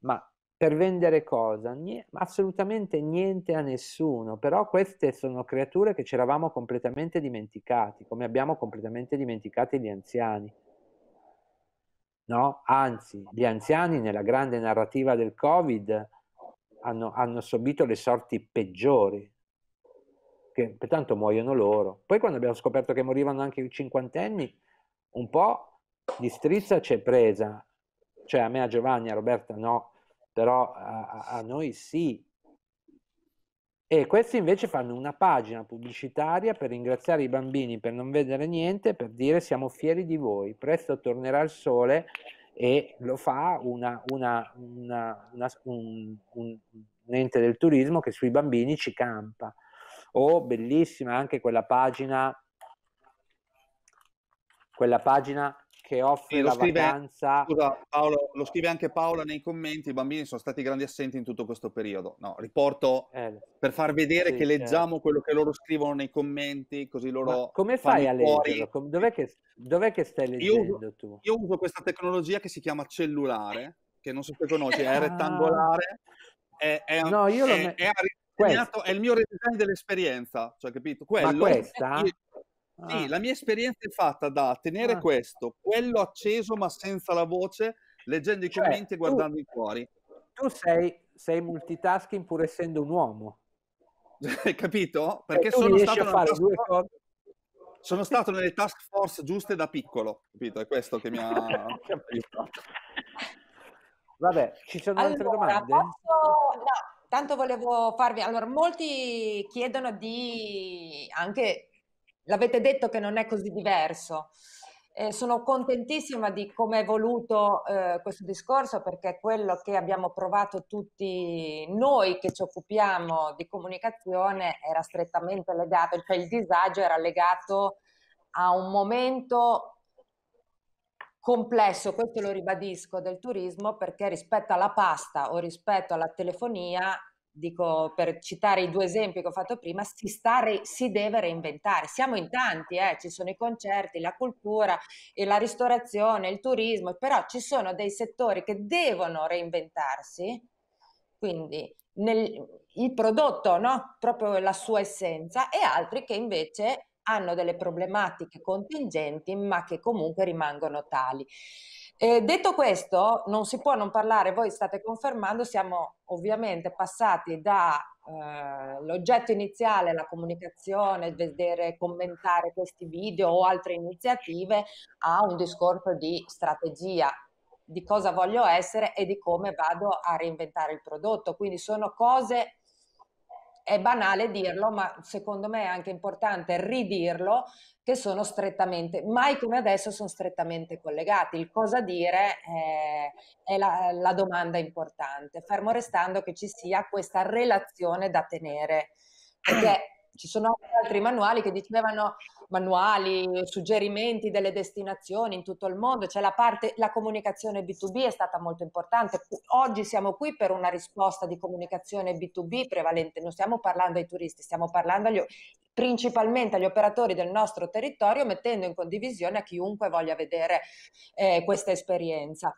ma per vendere cosa? N- assolutamente niente a nessuno, però queste sono creature che ci eravamo completamente dimenticati, come abbiamo completamente dimenticati gli anziani no? Anzi, gli anziani nella grande narrativa del Covid hanno, hanno subito le sorti peggiori, che pertanto muoiono loro. Poi quando abbiamo scoperto che morivano anche i cinquantenni, un po' di strizza c'è presa, cioè a me, a Giovanni, a Roberta no, però a, a noi sì, e questi invece fanno una pagina pubblicitaria per ringraziare i bambini per non vedere niente, per dire siamo fieri di voi, presto tornerà il sole e lo fa una, una, una, un, un, un ente del turismo che sui bambini ci campa. oh, bellissima anche quella pagina, quella pagina che offre sì, eh, la scrive, vacanza. Scusa, Paolo, lo scrive anche Paola nei commenti, i bambini sono stati grandi assenti in tutto questo periodo. No, riporto eh, per far vedere sì, che certo. leggiamo eh. quello che loro scrivono nei commenti, così loro... Ma come fai a leggere? Dov'è che, dov'è che stai leggendo io, tu? Io uso questa tecnologia che si chiama cellulare, che non so se conosci, è ah. rettangolare, è, è, no, io è, lo... è, è, è il mio redesign dell'esperienza, cioè capito? Quello, Ma questa... Io, sì, ah. la mia esperienza è fatta da tenere ah. questo, quello acceso ma senza la voce, leggendo i cioè, commenti e guardando tu, i cuori. Tu sei, sei multitasking pur essendo un uomo. Hai capito? Cioè, Perché eh, sono stato, task... sono stato nelle task force giuste da piccolo, capito? È questo che mi ha Vabbè, ci sono allora, altre domande? Posso... No, tanto volevo farvi... Allora, molti chiedono di anche l'avete detto che non è così diverso. Eh, sono contentissima di come è evoluto eh, questo discorso perché è quello che abbiamo provato tutti noi che ci occupiamo di comunicazione era strettamente legato, cioè il disagio era legato a un momento complesso, questo lo ribadisco, del turismo perché rispetto alla pasta o rispetto alla telefonia dico per citare i due esempi che ho fatto prima, si, re, si deve reinventare. Siamo in tanti, eh? ci sono i concerti, la cultura, la ristorazione, il turismo, però ci sono dei settori che devono reinventarsi, quindi nel, il prodotto, no? proprio la sua essenza, e altri che invece hanno delle problematiche contingenti ma che comunque rimangono tali. Eh, detto questo, non si può non parlare, voi state confermando, siamo ovviamente passati dall'oggetto eh, iniziale, la comunicazione, vedere, commentare questi video o altre iniziative, a un discorso di strategia, di cosa voglio essere e di come vado a reinventare il prodotto. Quindi sono cose è banale dirlo, ma secondo me è anche importante ridirlo, che sono strettamente, mai come adesso sono strettamente collegati. Il cosa dire è, eh, è la, la, domanda importante, fermo restando che ci sia questa relazione da tenere. Perché ci sono altri manuali che dicevano manuali, suggerimenti delle destinazioni in tutto il mondo, c'è cioè la parte, la comunicazione B2B è stata molto importante, oggi siamo qui per una risposta di comunicazione B2B prevalente, non stiamo parlando ai turisti, stiamo parlando agli, principalmente agli operatori del nostro territorio, mettendo in condivisione a chiunque voglia vedere eh, questa esperienza.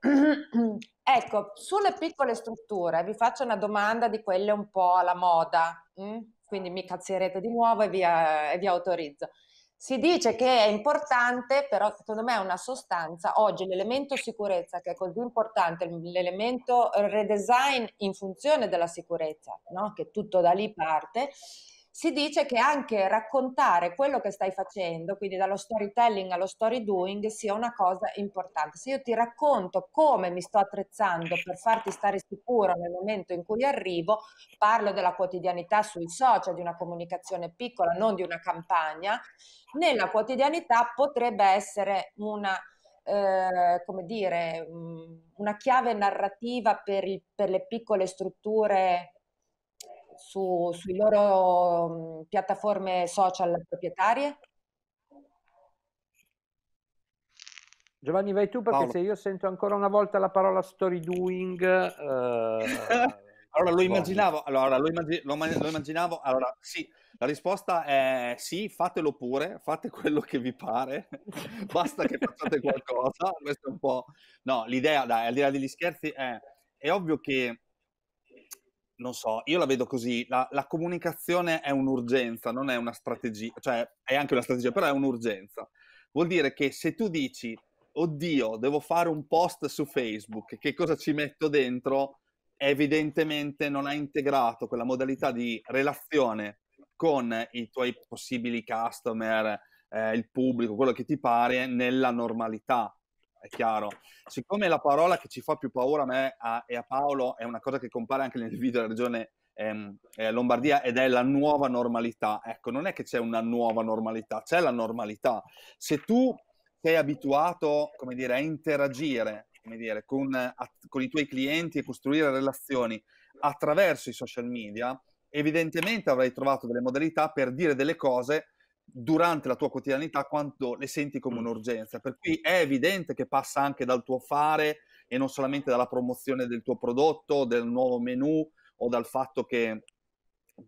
Ecco, sulle piccole strutture vi faccio una domanda di quelle un po' alla moda. Mm? quindi mi cazzierete di nuovo e vi, e vi autorizzo. Si dice che è importante, però secondo me è una sostanza. Oggi l'elemento sicurezza, che è così importante, l'elemento redesign in funzione della sicurezza, no? che tutto da lì parte, si dice che anche raccontare quello che stai facendo, quindi dallo storytelling allo story doing, sia una cosa importante. Se io ti racconto come mi sto attrezzando per farti stare sicuro nel momento in cui arrivo, parlo della quotidianità sui social, di una comunicazione piccola, non di una campagna, nella quotidianità potrebbe essere una... Eh, come dire, mm, una chiave narrativa per, il, per le piccole strutture su, sui loro mh, mhmm, piattaforme social proprietarie? Giovanni, vai tu perché Paolo. se io sento ancora una volta la parola story doing... Eh... allora lo immaginavo, allora, lo, immagin- lo immaginavo, allora sì, la risposta è sì, fatelo pure, fate quello che vi pare, basta che facciate qualcosa, questo è un po'... No, l'idea, dai, al di là degli scherzi, è, è ovvio che non so, io la vedo così, la, la, comunicazione è un'urgenza, non è una strategia, cioè è anche una strategia, però è un'urgenza. Vuol dire che se tu dici, oddio, devo fare un post su Facebook, che cosa ci metto dentro, evidentemente non hai integrato quella modalità di relazione con i tuoi possibili customer, eh, il pubblico, quello che ti pare, nella normalità è chiaro. Siccome la parola che ci fa più paura a me a, e a Paolo è una cosa che compare anche nel video della regione ehm, eh, Lombardia ed è la nuova normalità, ecco, non è che c'è una nuova normalità, c'è la normalità. Se tu sei abituato, come dire, a interagire come dire, con, a, con i tuoi clienti e costruire relazioni attraverso i social media, evidentemente avrai trovato delle modalità per dire delle cose durante la tua quotidianità quanto le senti come mm. un'urgenza. Per cui è evidente che passa anche dal tuo fare e non solamente dalla promozione del tuo prodotto, del nuovo menu o dal fatto che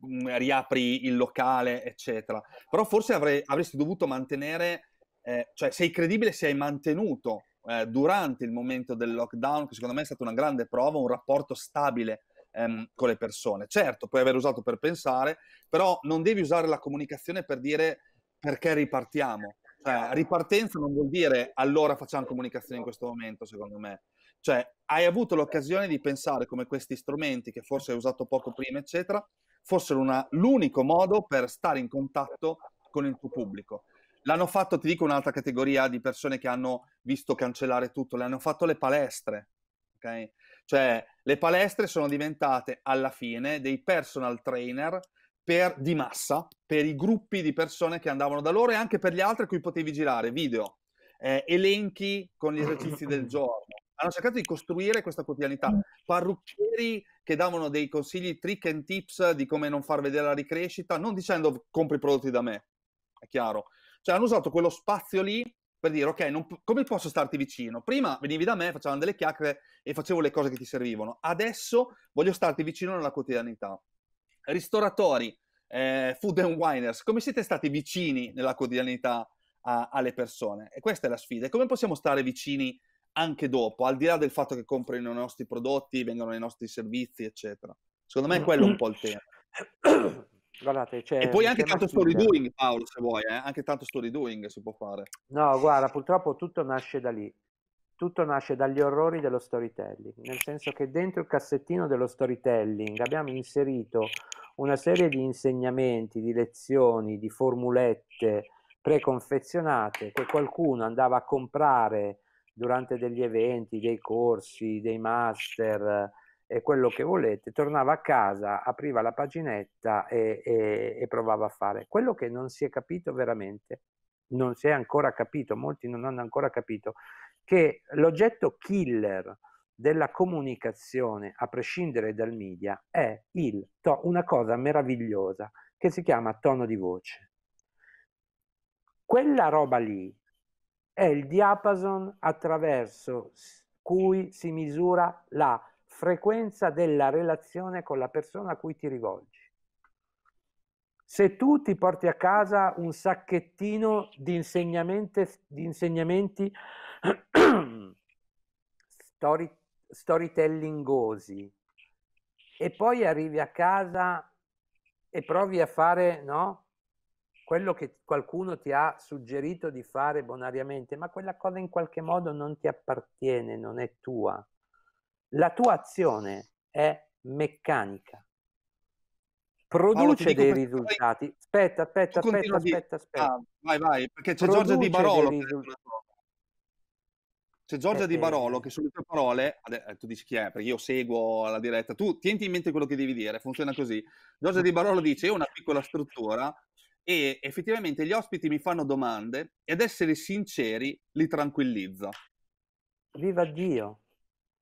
mm, riapri il locale, eccetera. Però forse avrei, avresti dovuto mantenere, eh, cioè sei credibile se hai mantenuto eh, durante il momento del lockdown, che secondo me è stata una grande prova, un rapporto stabile ehm, con le persone. Certo, puoi aver usato per pensare, però non devi usare la comunicazione per dire perché ripartiamo. Cioè, ripartenza non vuol dire allora facciamo comunicazione in questo momento, secondo me. Cioè, hai avuto l'occasione di pensare come questi strumenti, che forse hai usato poco prima, eccetera, fossero una, l'unico modo per stare in contatto con il tuo pubblico. L'hanno fatto, ti dico, un'altra categoria di persone che hanno visto cancellare tutto, le hanno fatto le palestre, ok? Cioè, le palestre sono diventate alla fine dei personal trainer per, di massa, per i gruppi di persone che andavano da loro e anche per gli altri a cui potevi girare video, eh, elenchi con gli esercizi del giorno. Hanno cercato di costruire questa quotidianità. Mm. Parrucchieri che davano dei consigli trick and tips di come non far vedere la ricrescita, non dicendo compri prodotti da me, è chiaro. Cioè hanno usato quello spazio lì per dire ok, non, come posso starti vicino? Prima venivi da me, facevamo delle chiacchiere e facevo le cose che ti servivano, adesso voglio starti vicino nella quotidianità. Ristoratori, eh, food and winers, come siete stati vicini nella quotidianità a, alle persone? E questa è la sfida, e come possiamo stare vicini anche dopo, al di là del fatto che comprino i nostri prodotti, vengono i nostri servizi, eccetera. Secondo me è mm. quello un po' il tema. Guardate, c'è e poi anche tanto story doing, Paolo, se vuoi, eh? anche tanto story doing si può fare. No, guarda, purtroppo tutto nasce da lì. Tutto nasce dagli orrori dello storytelling, nel senso che dentro il cassettino dello storytelling abbiamo inserito una serie di insegnamenti, di lezioni, di formulette preconfezionate che qualcuno andava a comprare durante degli eventi, dei corsi, dei master, e quello che volete, tornava a casa, apriva la paginetta e, e, e, provava a fare. Quello che non si è capito veramente, non si è ancora capito, molti non hanno ancora capito, che l'oggetto killer della comunicazione, a prescindere dal media, è il to- una cosa meravigliosa che si chiama tono di voce. Quella roba lì è il diapason attraverso cui si misura la frequenza della relazione con la persona a cui ti rivolgi. Se tu ti porti a casa un sacchettino di insegnamenti, di insegnamenti story, storytellingosi e poi arrivi a casa e provi a fare no? quello che qualcuno ti ha suggerito di fare bonariamente, ma quella cosa in qualche modo non ti appartiene, non è tua la tua azione è meccanica, produce dei risultati. Aspetta, aspetta, aspetta, aspetta, aspetta. Ah, vai, vai, perché c'è Giorgia Di Barolo. C'è Giorgia Di ehm. Barolo che sulle tue parole, eh, tu dici chi è, perché io seguo la diretta, tu tieni in mente quello che devi dire, funziona così. Giorgia Di Barolo dice, io ho una piccola struttura e effettivamente gli ospiti mi fanno domande ed essere sinceri li tranquillizza. Viva Dio!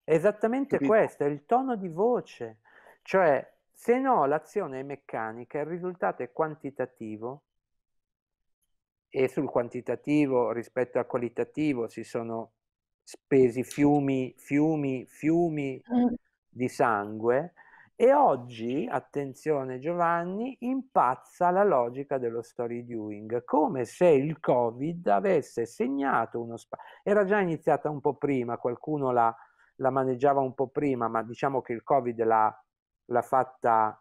Esattamente Capito? questo, è il tono di voce. Cioè, se no l'azione è meccanica, il risultato è quantitativo e sul quantitativo rispetto al qualitativo si sono spesi fiumi, fiumi, fiumi mm. di sangue e oggi, attenzione Giovanni, impazza la logica dello story doing, come se il Covid avesse segnato uno spazio. Era già iniziata un po' prima, qualcuno l'ha la maneggiava un po' prima, ma diciamo che il Covid l'ha, l'ha fatta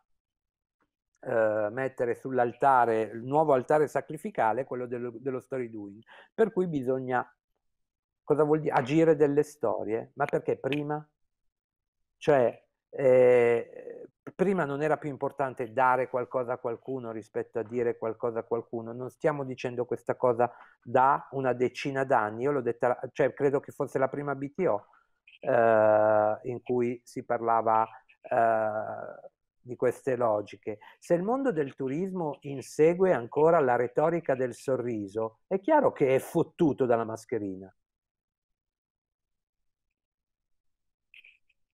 eh, mettere sull'altare, il nuovo altare sacrificale, quello dello, dello story doing. Per cui bisogna, cosa vuol dire? Agire delle storie, ma perché prima? Cioè, eh, prima non era più importante dare qualcosa a qualcuno rispetto a dire qualcosa a qualcuno. Non stiamo dicendo questa cosa da una decina d'anni, io l'ho detta, cioè credo che fosse la prima BTO eh, in cui si parlava eh, di queste logiche. Se il mondo del turismo insegue ancora la retorica del sorriso, è chiaro che è fottuto dalla mascherina.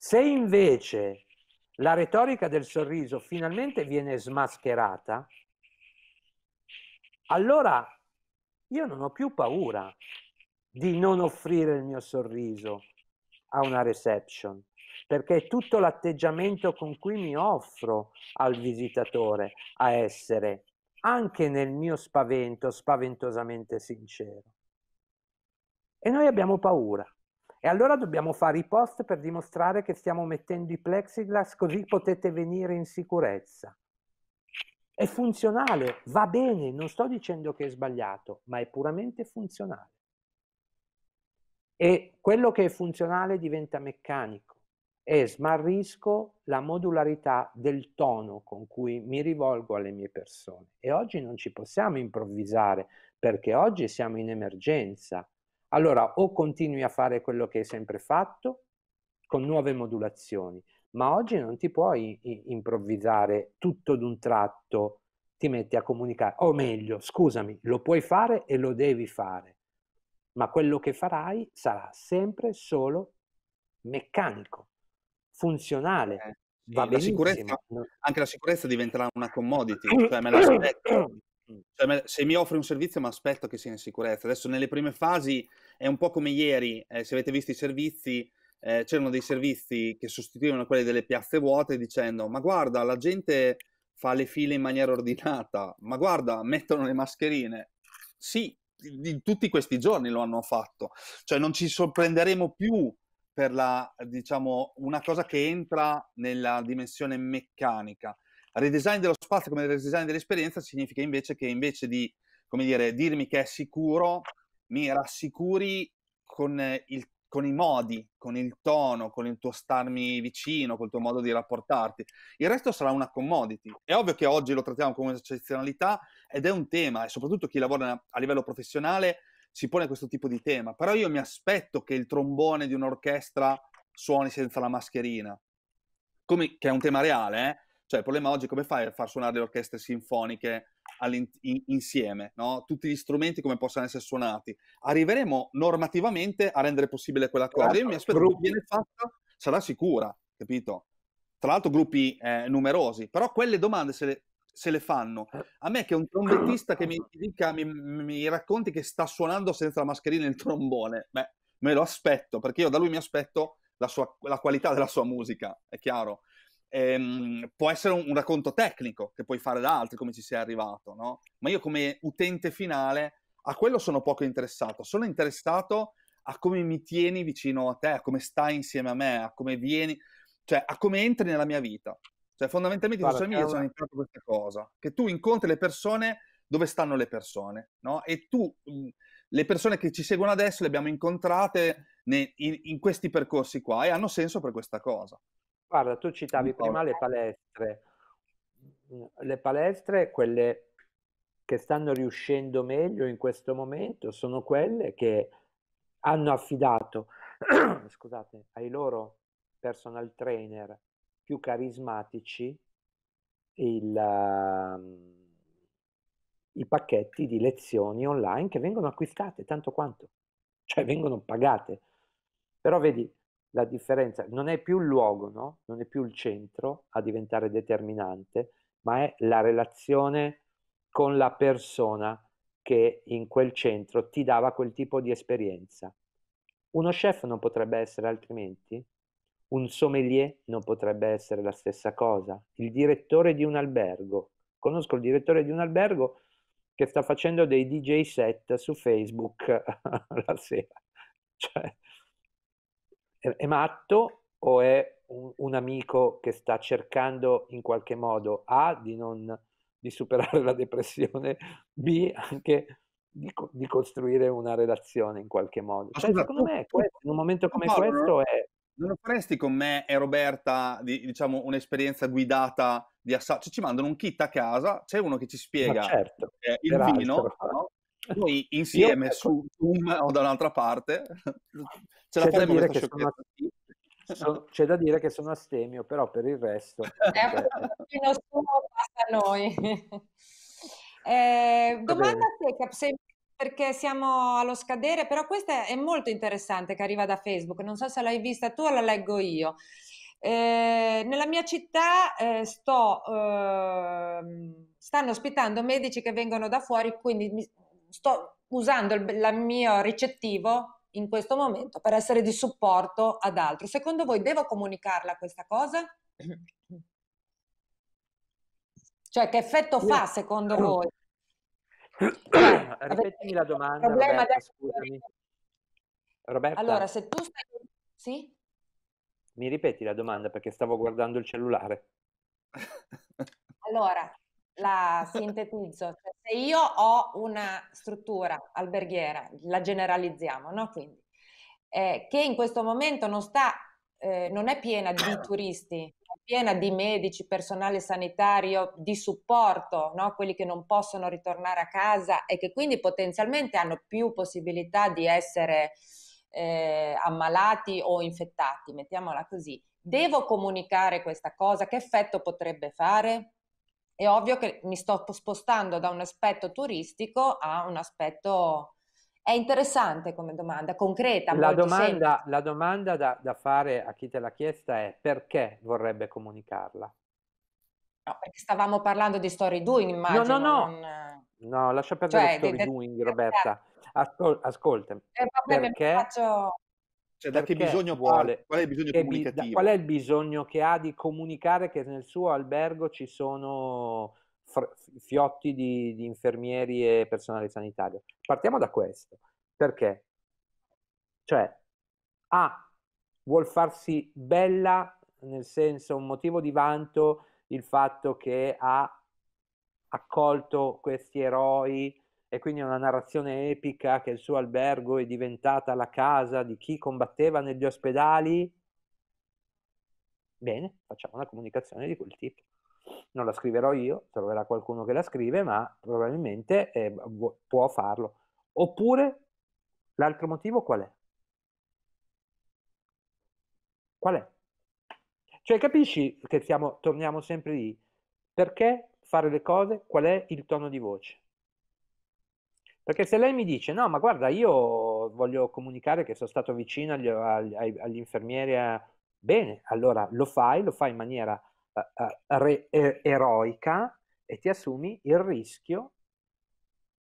Se invece la retorica del sorriso finalmente viene smascherata, allora io non ho più paura di non offrire il mio sorriso, a una reception, perché è tutto l'atteggiamento con cui mi offro al visitatore a essere, anche nel mio spavento, spaventosamente sincero. E noi abbiamo paura. E allora dobbiamo fare i post per dimostrare che stiamo mettendo i plexiglass così potete venire in sicurezza. È funzionale, va bene, non sto dicendo che è sbagliato, ma è puramente funzionale e quello che è funzionale diventa meccanico e smarrisco la modularità del tono con cui mi rivolgo alle mie persone. E oggi non ci possiamo improvvisare perché oggi siamo in emergenza. Allora o continui a fare quello che hai sempre fatto con nuove modulazioni, ma oggi non ti puoi improvvisare tutto d'un tratto, ti metti a comunicare, o meglio, scusami, lo puoi fare e lo devi fare ma quello che farai sarà sempre solo meccanico, funzionale. Eh, Va la sicurezza, anche la sicurezza diventerà una commodity, cioè me l'aspetto. Cioè, se mi offri un servizio mi aspetto che sia in sicurezza. Adesso nelle prime fasi è un po' come ieri, eh, se avete visto i servizi, eh, c'erano dei servizi che sostituivano quelli delle piazze vuote dicendo ma guarda la gente fa le file in maniera ordinata, ma guarda mettono le mascherine. Sì, in tutti questi giorni lo hanno fatto. Cioè non ci sorprenderemo più per la, diciamo, una cosa che entra nella dimensione meccanica. Redesign dello spazio come redesign dell'esperienza significa invece che invece di come dire, dirmi che è sicuro, mi rassicuri con eh, il con i modi, con il tono, con il tuo starmi vicino, col tuo modo di rapportarti. Il resto sarà una commodity. È ovvio che oggi lo trattiamo come eccezionalità ed è un tema, e soprattutto chi lavora a livello professionale si pone questo tipo di tema. Però io mi aspetto che il trombone di un'orchestra suoni senza la mascherina, come, che è un tema reale, eh? Cioè, il problema oggi è come fai a far suonare le orchestre sinfoniche in, insieme, no? tutti gli strumenti come possano essere suonati. Arriveremo normativamente a rendere possibile quella cosa. Io mi certo, aspetto che viene fatta, sarà sicura, capito? Tra l'altro gruppi eh, numerosi, però quelle domande se le, se le fanno. Eh. A me che un trombettista che mi, dica, mi, mi racconti che sta suonando senza la mascherina il trombone, beh, me lo aspetto, perché io da lui mi aspetto la, sua, la qualità della sua musica, è chiaro ehm, può essere un, un, racconto tecnico che puoi fare da altri come ci sei arrivato, no? Ma io come utente finale a quello sono poco interessato, sono interessato a come mi tieni vicino a te, a come stai insieme a me, a come vieni, cioè a come entri nella mia vita. Cioè fondamentalmente i social media sono entrato questa cosa, che tu incontri le persone dove stanno le persone, no? E tu, le persone che ci seguono adesso le abbiamo incontrate ne, in, in, questi percorsi qua e hanno senso per questa cosa. Guarda, tu citavi prima le palestre. Le palestre, quelle che stanno riuscendo meglio in questo momento, sono quelle che hanno affidato, scusate, ai loro personal trainer più carismatici il, uh, i pacchetti di lezioni online che vengono acquistate tanto quanto, cioè vengono pagate. Però vedi, la differenza non è più il luogo, no? non è più il centro a diventare determinante, ma è la relazione con la persona che in quel centro ti dava quel tipo di esperienza. Uno chef non potrebbe essere altrimenti, un sommelier non potrebbe essere la stessa cosa, il direttore di un albergo. Conosco il direttore di un albergo che sta facendo dei DJ set su Facebook la sera. Cioè, è, matto o è un, un, amico che sta cercando in qualche modo A di, non, di superare la depressione, B anche di, di, costruire una relazione in qualche modo. Cioè, Scusa, secondo me, questo, in un momento come Paolo, questo è... Non faresti con me e Roberta, di, diciamo, un'esperienza guidata di assaggio? Cioè, ci mandano un kit a casa, c'è uno che ci spiega certo, eh, il vino, no? noi insieme Io, su Zoom o da un'altra parte ce la c'è faremo questa sciocchezza. Sono, c'è da dire che sono astemio, però per il resto... Eh, cioè... non solo basta a noi. Eh, domanda a perché siamo allo scadere, però questa è molto interessante che arriva da Facebook, non so se l'hai vista tu o la leggo io. Eh, nella mia città eh, sto, ehm, stanno ospitando medici che vengono da fuori, quindi mi, sto usando il, il mio ricettivo in questo momento per essere di supporto ad altro. Secondo voi devo comunicarla questa cosa? Cioè che effetto fa secondo voi? Cioè, Ripetimi la domanda, Roberta, del... scusami. Roberta. Allora, se tu stai... Sì? Mi ripeti la domanda perché stavo guardando il cellulare. Allora, la sintetizzo. Cioè, se io ho una struttura alberghiera, la generalizziamo, no? Quindi, eh, che in questo momento non, sta, eh, non è piena di turisti, è piena di medici, personale sanitario, di supporto, no? quelli che non possono ritornare a casa e che quindi potenzialmente hanno più possibilità di essere eh, ammalati o infettati, mettiamola così. Devo comunicare questa cosa? Che effetto potrebbe fare? è ovvio che mi sto spostando da un aspetto turistico a un aspetto... È interessante come domanda, concreta. La domanda, la domanda da, da, fare a chi te l'ha chiesta è perché vorrebbe comunicarla? No, perché stavamo parlando di story doing, immagino. No, no, no, non... no lascia perdere cioè, story de, de, doing, Roberta. Esatto. Ascol- ascoltami. Eh, vabbè, perché... Faccio... Cioè, da che bisogno vuole? Qual è il bisogno comunicativo? Da, qual è il bisogno che ha di comunicare che nel suo albergo ci sono fiotti di, di infermieri e personale sanitario? Partiamo da questo. Perché? Cioè, A, vuol farsi bella, nel senso un motivo di vanto, il fatto che ha accolto questi eroi e quindi una narrazione epica che il suo albergo è diventata la casa di chi combatteva negli ospedali. Bene, facciamo una comunicazione di quel tipo. Non la scriverò io, troverà qualcuno che la scrive, ma probabilmente eh, può farlo. Oppure l'altro motivo qual è? Qual è? Cioè capisci che siamo, torniamo sempre lì. Perché fare le cose? Qual è il tono di voce? Perché se lei mi dice, no, ma guarda, io voglio comunicare che sono stato vicino agli, agli, agli infermieri, a... Eh, bene, allora lo fai, lo fai in maniera uh, re, er, eroica e ti assumi il rischio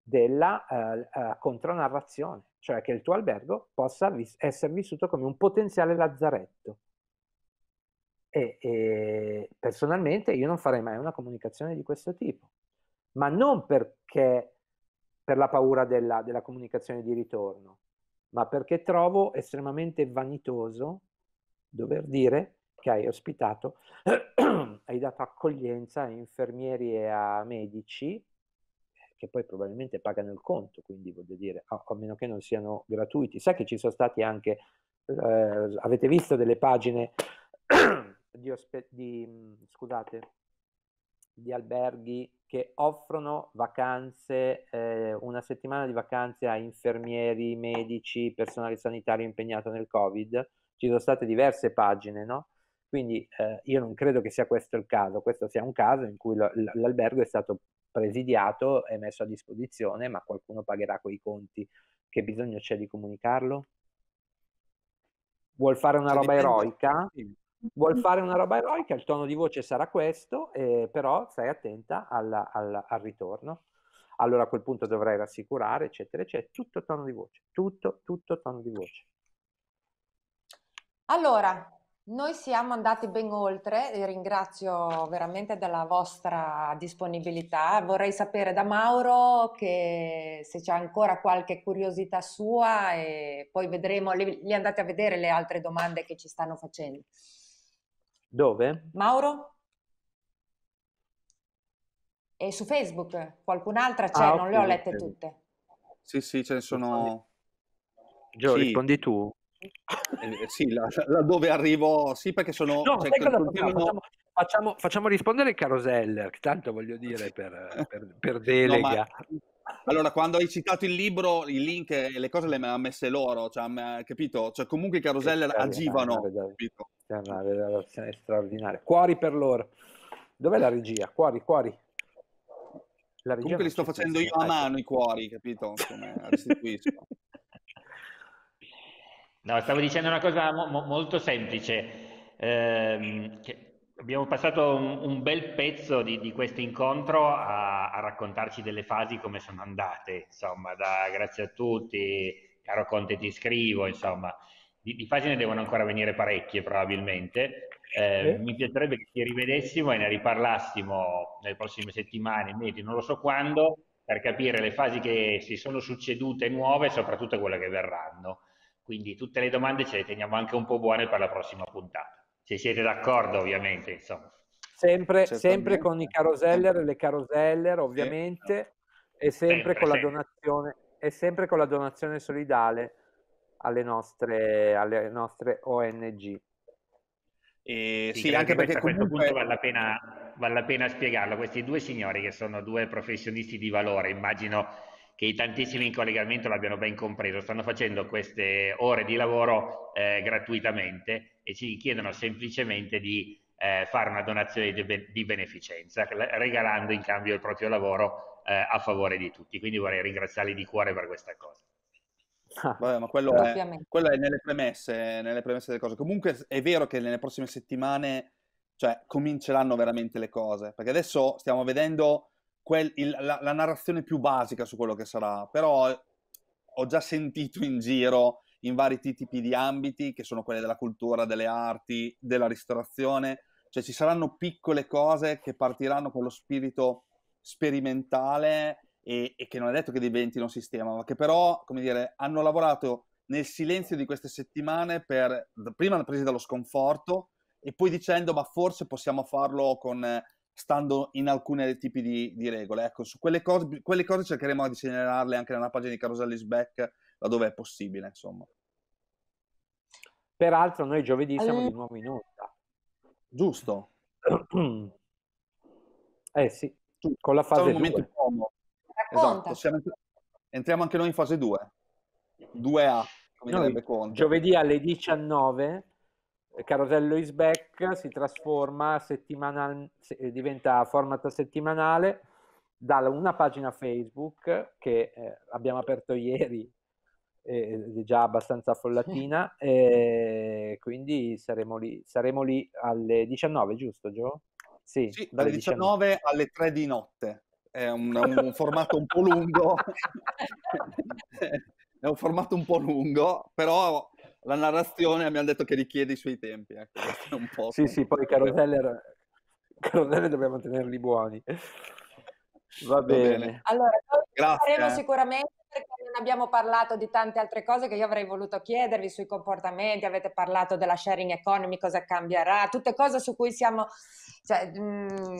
della uh, contronarrazione, cioè che il tuo albergo possa vis- essere vissuto come un potenziale lazzaretto. E, e personalmente io non farei mai una comunicazione di questo tipo, ma non perché per la paura della, della comunicazione di ritorno, ma perché trovo estremamente vanitoso dover dire che hai ospitato, hai dato accoglienza a infermieri e a medici che poi probabilmente pagano il conto, quindi voglio dire, a, a meno che non siano gratuiti. Sai che ci sono stati anche, eh, avete visto delle pagine di, ospe- di, scusate, di alberghi che offrono vacanze, eh, una settimana di vacanze a infermieri, medici, personale sanitario impegnato nel Covid. Ci sono state diverse pagine, no? Quindi eh, io non credo che sia questo il caso, questo sia un caso in cui l- l'albergo è stato presidiato e messo a disposizione, ma qualcuno pagherà quei conti. Che bisogno c'è di comunicarlo? Vuol fare una cioè, roba eroica? Sì vuol fare una roba eroica, il tono di voce sarà questo, eh, però stai attenta alla, alla, al ritorno. Allora a quel punto dovrai rassicurare, eccetera, eccetera. Tutto tono di voce, tutto, tutto tono di voce. Allora, noi siamo andati ben oltre, vi eh, ringrazio veramente della vostra disponibilità. Vorrei sapere da Mauro che se c'è ancora qualche curiosità sua e poi vedremo, li, li andate a vedere le altre domande che ci stanno facendo. Dove? Mauro? E su Facebook? Qualcun'altra c'è? Ah, non le ho lette tutte. Sì, sì, ce ne sono... Gio, Sì. rispondi tu. Eh, sì, là, laddove arrivo, sì, perché sono... No, cioè, sai cosa facciamo? continuo- Facciamo, facciamo- facciamo rispondere il Caroseller, tanto voglio dire per, per- per No, delega. ma allora, quando hai citato il libro, i link e eh, le cose le hanno messe loro, cioè, capito? Cioè, comunque i caroselli agivano. È una relazione straordinaria. Cuori per loro. Dov'è la regia? Cuori, cuori. La regia comunque li sto facendo io a ah, mano i cuori, capito? Come restituisco. no, stavo dicendo una cosa mo- molto semplice. Eh, che Abbiamo passato un, un bel pezzo di, di questo incontro a, a, raccontarci delle fasi come sono andate, insomma, da, grazie a tutti, caro Conte ti scrivo, insomma, di, di fasi ne devono ancora venire parecchie probabilmente. Eh, eh. Mi piacerebbe che ci rivedessimo e ne riparlassimo nelle prossime settimane, mesi, non lo so quando, per capire le fasi che si sono succedute nuove e soprattutto quelle che verranno. Quindi tutte le domande ce le teniamo anche un po' buone per la prossima puntata. Se siete d'accordo, ovviamente, insomma. Sempre, sempre con i caroseller e le caroseller, ovviamente, sì. e sempre, sempre, con la donazione e sempre con la donazione solidale alle nostre, alle nostre ONG. E, sì, sì anche perché a questo punto vale la, pena, vale la pena spiegarlo. Questi due signori, che sono due professionisti di valore, immagino che i tantissimi in collegamento l'abbiano ben compreso, stanno facendo queste ore di lavoro eh, gratuitamente e ci chiedono semplicemente di eh, fare una donazione di, di, beneficenza, regalando in cambio il proprio lavoro eh, a favore di tutti. Quindi vorrei ringraziarli di cuore per questa cosa. Ah, Vabbè, ma quello è, quello è nelle, premesse, nelle premesse delle cose. Comunque è vero che nelle prossime settimane cioè, cominceranno veramente le cose, perché adesso stiamo vedendo quel, il, la, la, narrazione più basica su quello che sarà, però ho già sentito in giro in vari tipi di ambiti, che sono quelli della cultura, delle arti, della ristorazione, cioè ci saranno piccole cose che partiranno con lo spirito sperimentale e, e che non è detto che diventino sistema, ma che però, come dire, hanno lavorato nel silenzio di queste settimane per prima presi dallo sconforto e poi dicendo ma forse possiamo farlo con stando in alcuni tipi di, di regole. Ecco, su quelle cose, quelle cose, cercheremo di segnalarle anche nella pagina di Carosellis Back, laddove è possibile, insomma. Peraltro noi giovedì siamo di nuovo in onda. Giusto. eh sì, con la fase 2. Esatto, siamo, entriamo anche noi in fase 2. 2A, come noi, direbbe Conte. Giovedì alle 19 Carosello is back si trasforma settimanal, eh, diventa format settimanale da una pagina Facebook che eh, abbiamo aperto ieri ed eh, è eh, già abbastanza affollatina e quindi saremo lì, saremo lì alle 19 giusto Gio? Sì, sì dalle 19, 19 alle 3 di notte è un, un formato un po' lungo è un formato un po' lungo però la narrazione abbiamo detto che richiede i suoi tempi. Ecco, sì, sì, poi Caroseller, Caroseller dobbiamo tenerli buoni. Va bene. Va bene. Allora, Grazie, faremo eh. sicuramente perché non abbiamo parlato di tante altre cose che io avrei voluto chiedervi sui comportamenti, avete parlato della sharing economy, cosa cambierà, tutte cose su cui siamo cioè, mh, mm,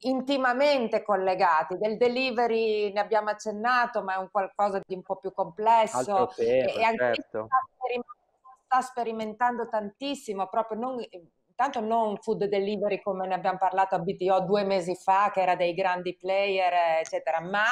intimamente collegati. Del delivery ne abbiamo accennato, ma è un qualcosa di un po' più complesso. Altro tema, e, e certo. anche sta sperimentando tantissimo, proprio non, tanto non food delivery come ne abbiamo parlato a BTO due mesi fa, che era dei grandi player, eccetera, ma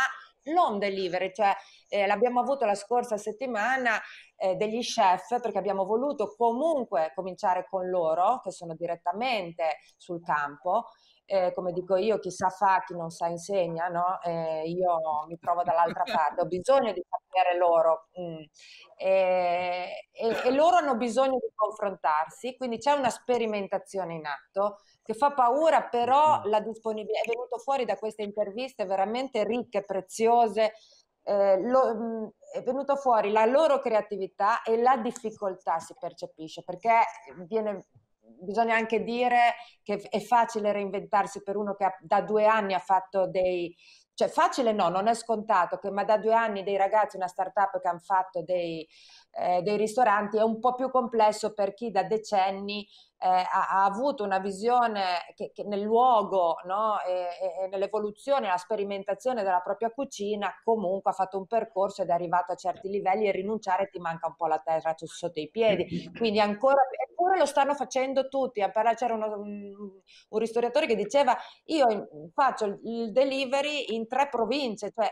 non delivery, cioè eh, l'abbiamo avuto la scorsa settimana eh, degli chef perché abbiamo voluto comunque cominciare con loro che sono direttamente sul campo eh, come dico io, chi sa fa, chi non sa insegna, no? eh, io mi trovo dall'altra parte, ho bisogno di sapere loro mm. e, e, e, loro hanno bisogno di confrontarsi, quindi c'è una sperimentazione in atto che fa paura, però la disponibilità è venuto fuori da queste interviste veramente ricche, preziose. Eh, lo, mh, mm, è venuto fuori la loro creatività e la difficoltà si percepisce perché viene bisogna anche dire che è facile reinventarsi per uno che ha, da due anni ha fatto dei... Cioè facile no, non è scontato, che, ma da due anni dei ragazzi, una startup che hanno fatto dei, eh, dei ristoranti è un po' più complesso per chi da decenni eh, ha, ha, avuto una visione che, che nel luogo no, e, e, nell'evoluzione, la sperimentazione della propria cucina, comunque ha fatto un percorso ed è arrivato a certi livelli e rinunciare ti manca un po' la terra sotto i piedi. Quindi ancora, eppure lo stanno facendo tutti. A parlare c'era uno, un, un ristoratore che diceva io faccio il delivery in tre province, cioè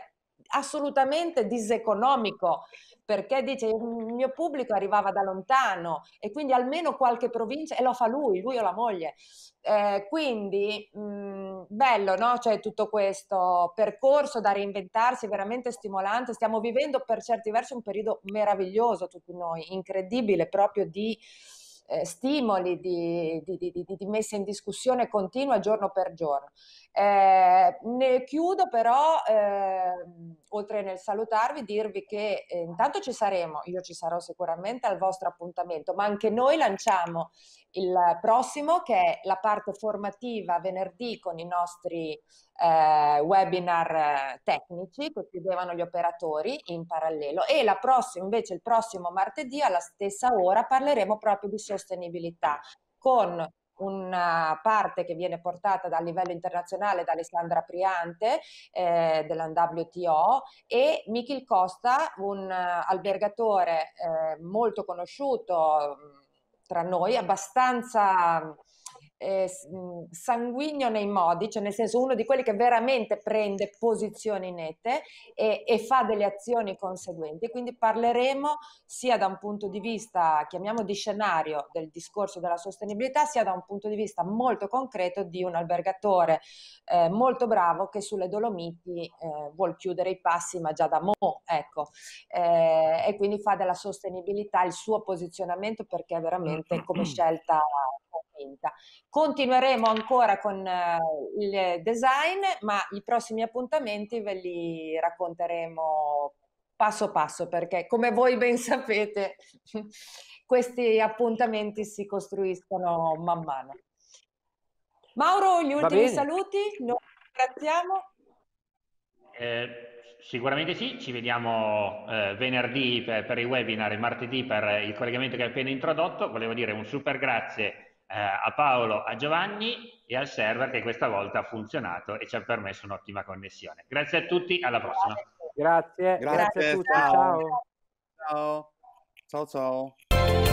assolutamente diseconomico perché dice il mio pubblico arrivava da lontano e quindi almeno qualche provincia e lo fa lui, lui o la moglie. Eh, quindi mh, mm, bello, no? Cioè tutto questo percorso da reinventarsi, veramente stimolante. Stiamo vivendo per certi versi un periodo meraviglioso tutti noi, incredibile proprio di eh, stimoli, di, di, di, di messa in discussione continua giorno per giorno. Eh, ne chiudo però, eh, oltre nel salutarvi, dirvi che eh, intanto ci saremo, io ci sarò sicuramente al vostro appuntamento, ma anche noi lanciamo il prossimo che è la parte formativa venerdì con i nostri eh, webinar eh, tecnici che chiudevano gli operatori in parallelo e la prossima, invece il prossimo martedì alla stessa ora parleremo proprio di sostenibilità con una parte che viene portata dal livello internazionale da Alessandra Priante eh, dell'NWTO e Michil Costa, un eh, albergatore eh, molto conosciuto mm, tra noi, abbastanza eh, mhmm, sanguigno nei modi, cioè nel senso uno di quelli che veramente prende posizioni nette e, e fa delle azioni conseguenti. Quindi parleremo sia da un punto di vista, chiamiamo di scenario, del discorso della sostenibilità, sia da un punto di vista molto concreto di un albergatore eh, molto bravo che sulle Dolomiti eh, vuol chiudere i passi, ma già da mo', ecco, eh, e quindi fa della sostenibilità il suo posizionamento perché veramente mm-hmm. come scelta spinta. Continueremo ancora con uh, il design, ma i prossimi appuntamenti ve li racconteremo passo passo perché come voi ben sapete questi appuntamenti si costruiscono man mano. Mauro, gli ultimi saluti, noi ringraziamo. Eh, sicuramente sì, ci vediamo eh, venerdì per, per, i webinar e martedì per il collegamento che hai appena introdotto. Volevo dire un super grazie eh, a Paolo, a Giovanni e al server che questa volta ha funzionato e ci ha permesso un'ottima connessione. Grazie a tutti, alla prossima. Grazie, grazie, grazie a tutti, ciao. Ciao ciao. ciao.